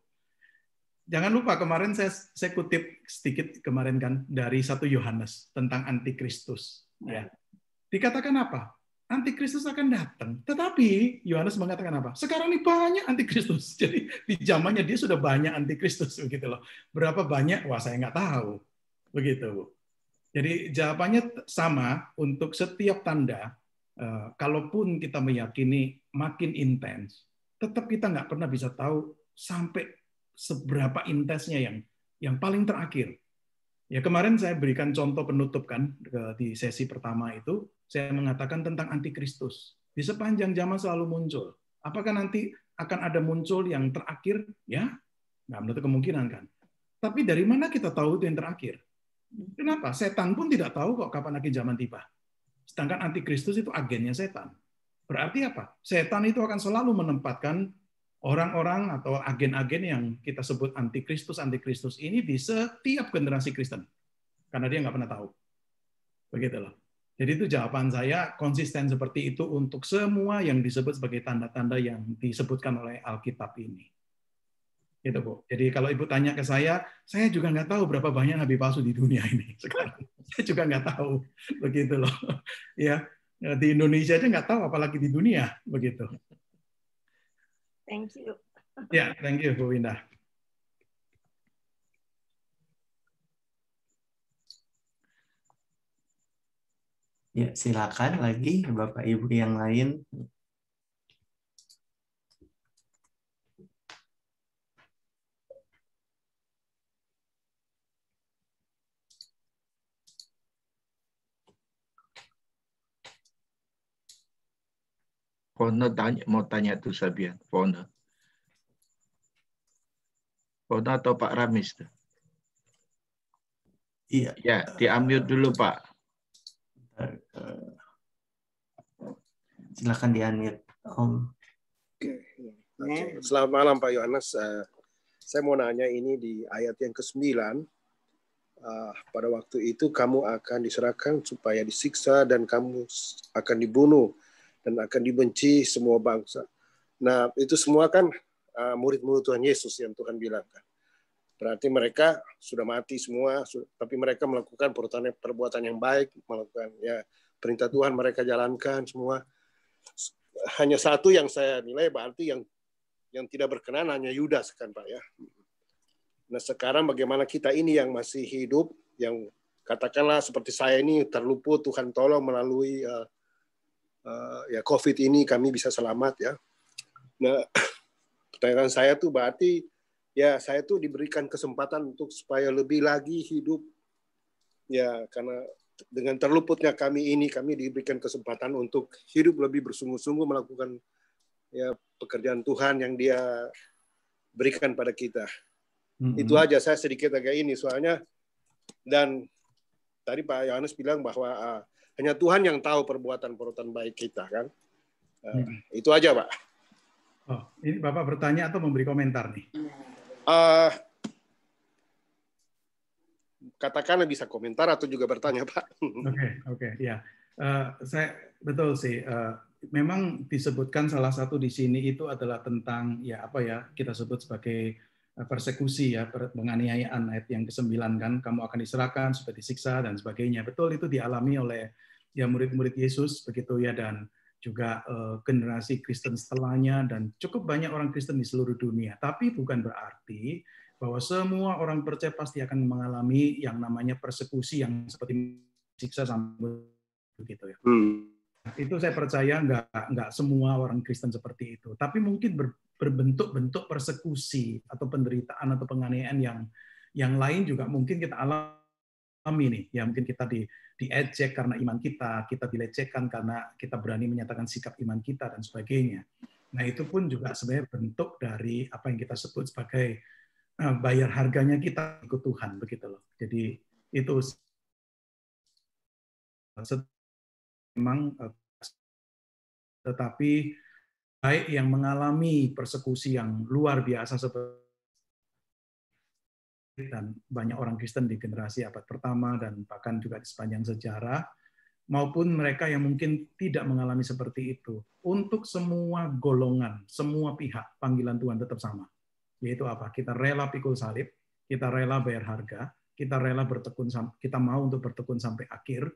Jangan lupa kemarin saya, saya kutip sedikit kemarin kan dari satu Yohanes tentang antikristus. Ya. Iya. Dikatakan apa? antikristus akan datang. Tetapi Yohanes mengatakan apa? Sekarang ini banyak antikristus. Jadi di zamannya dia sudah banyak antikristus begitu loh. Berapa banyak? Wah saya nggak tahu. Begitu. Jadi jawabannya sama untuk setiap tanda. Eh, kalaupun kita meyakini makin intens, tetap kita nggak pernah bisa tahu sampai seberapa intensnya yang yang paling terakhir. Ya kemarin saya berikan contoh penutup kan eh, di sesi pertama itu saya mengatakan tentang antikristus. Di sepanjang zaman selalu muncul. Apakah nanti akan ada muncul yang terakhir? Ya, nggak menutup kemungkinan kan. Tapi dari mana kita tahu itu yang terakhir? Kenapa? Setan pun tidak tahu kok kapan akhir zaman tiba. Sedangkan antikristus itu agennya setan. Berarti apa? Setan itu akan selalu menempatkan orang-orang atau agen-agen yang kita sebut antikristus, antikristus ini di setiap generasi Kristen. Karena dia nggak pernah tahu. Begitulah. Jadi itu jawaban saya konsisten seperti itu untuk semua yang disebut sebagai tanda-tanda yang disebutkan oleh Alkitab ini. Gitu Bu. Jadi kalau Ibu tanya ke saya, saya juga nggak tahu berapa banyak nabi palsu di dunia ini sekarang. saya juga nggak tahu begitu loh. ya di Indonesia aja nggak tahu apalagi di dunia begitu. Thank you. Ya, yeah, thank you Bu Indah. Ya, silakan lagi Bapak Ibu yang lain. Pono tanya, mau tanya tuh Sabian, Pono. Pono atau Pak Ramis Iya. Ya, diambil dulu Pak. Eh, silakan di unmute, Om. Oke. Iya. Selamat malam Pak Yohanes. Eh, saya mau nanya ini di ayat yang ke-9 eh, pada waktu itu kamu akan diserahkan supaya disiksa dan kamu akan dibunuh dan akan dibenci semua bangsa. Nah, itu semua kan murid-murid Tuhan Yesus yang Tuhan bilang kan. Berarti mereka sudah mati semua, tapi mereka melakukan perbuatan yang baik, melakukan ya perintah Tuhan mereka jalankan semua. Hanya satu yang saya nilai berarti yang yang tidak berkenan hanya Yudas kan Pak ya. Nah sekarang bagaimana kita ini yang masih hidup, yang katakanlah seperti saya ini terluput Tuhan tolong melalui uh, uh, ya COVID ini kami bisa selamat ya. Nah pertanyaan saya tuh berarti ya saya tuh diberikan kesempatan untuk supaya lebih lagi hidup ya karena dengan terluputnya kami ini kami diberikan kesempatan untuk hidup lebih bersungguh-sungguh melakukan ya pekerjaan Tuhan yang Dia berikan pada kita. Mm -hmm. Itu aja saya sedikit agak ini soalnya dan tadi Pak Yohanes bilang bahwa uh, hanya Tuhan yang tahu perbuatan-perbuatan baik kita kan. Uh, hmm. Itu aja Pak. Oh, ini Bapak bertanya atau memberi komentar nih? Uh, katakanlah bisa komentar atau juga bertanya Pak. Oke okay, oke okay, ya uh, eh, saya betul sih uh, memang disebutkan salah satu di sini itu adalah tentang ya apa ya kita sebut sebagai eh, persekusi ya penganiayaan ayat yang ke-9 kan kamu akan diserahkan supaya disiksa dan sebagainya. Betul itu dialami oleh ya murid-murid Yesus begitu ya dan juga uh, generasi Kristen setelahnya dan cukup banyak orang Kristen di seluruh dunia. Tapi bukan berarti bahwa semua orang percaya pasti akan mengalami yang namanya persekusi yang seperti siksa sambil begitu ya. Hmm. Itu saya percaya nggak nggak semua orang Kristen seperti itu, tapi mungkin ber, berbentuk-bentuk persekusi atau penderitaan atau penganiayaan yang yang lain juga mungkin kita alami nih. Ya mungkin kita di diejek karena iman kita, kita dilecehkan karena kita berani menyatakan sikap iman kita dan sebagainya. Nah, itu pun juga sebenarnya bentuk dari apa yang kita sebut sebagai Eh, bayar harganya kita ikut Tuhan begitu loh. Jadi itu memang eh, tetapi baik yang mengalami persekusi yang luar biasa seperti dan banyak orang Kristen di generasi abad pertama dan bahkan juga di sepanjang sejarah maupun mereka yang mungkin tidak mengalami seperti itu untuk semua golongan, semua pihak panggilan Tuhan tetap sama yaitu apa? Kita rela pikul salib, kita rela bayar harga, kita rela bertekun kita mau untuk bertekun sampai akhir.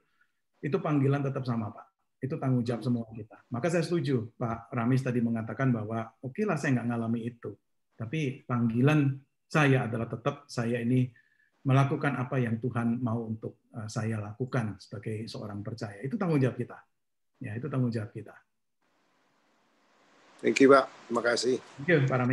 Itu panggilan tetap sama, Pak. Itu tanggung jawab hmm. semua kita. Maka saya setuju Pak Ramis tadi mengatakan bahwa oke lah saya nggak ngalami itu, tapi panggilan saya adalah tetap saya ini melakukan apa yang Tuhan mau untuk eh, saya lakukan sebagai seorang percaya. Itu tanggung jawab kita. Ya, itu tanggung jawab kita. Thank you, Pak. Terima kasih. Thank you, Pak Ramis.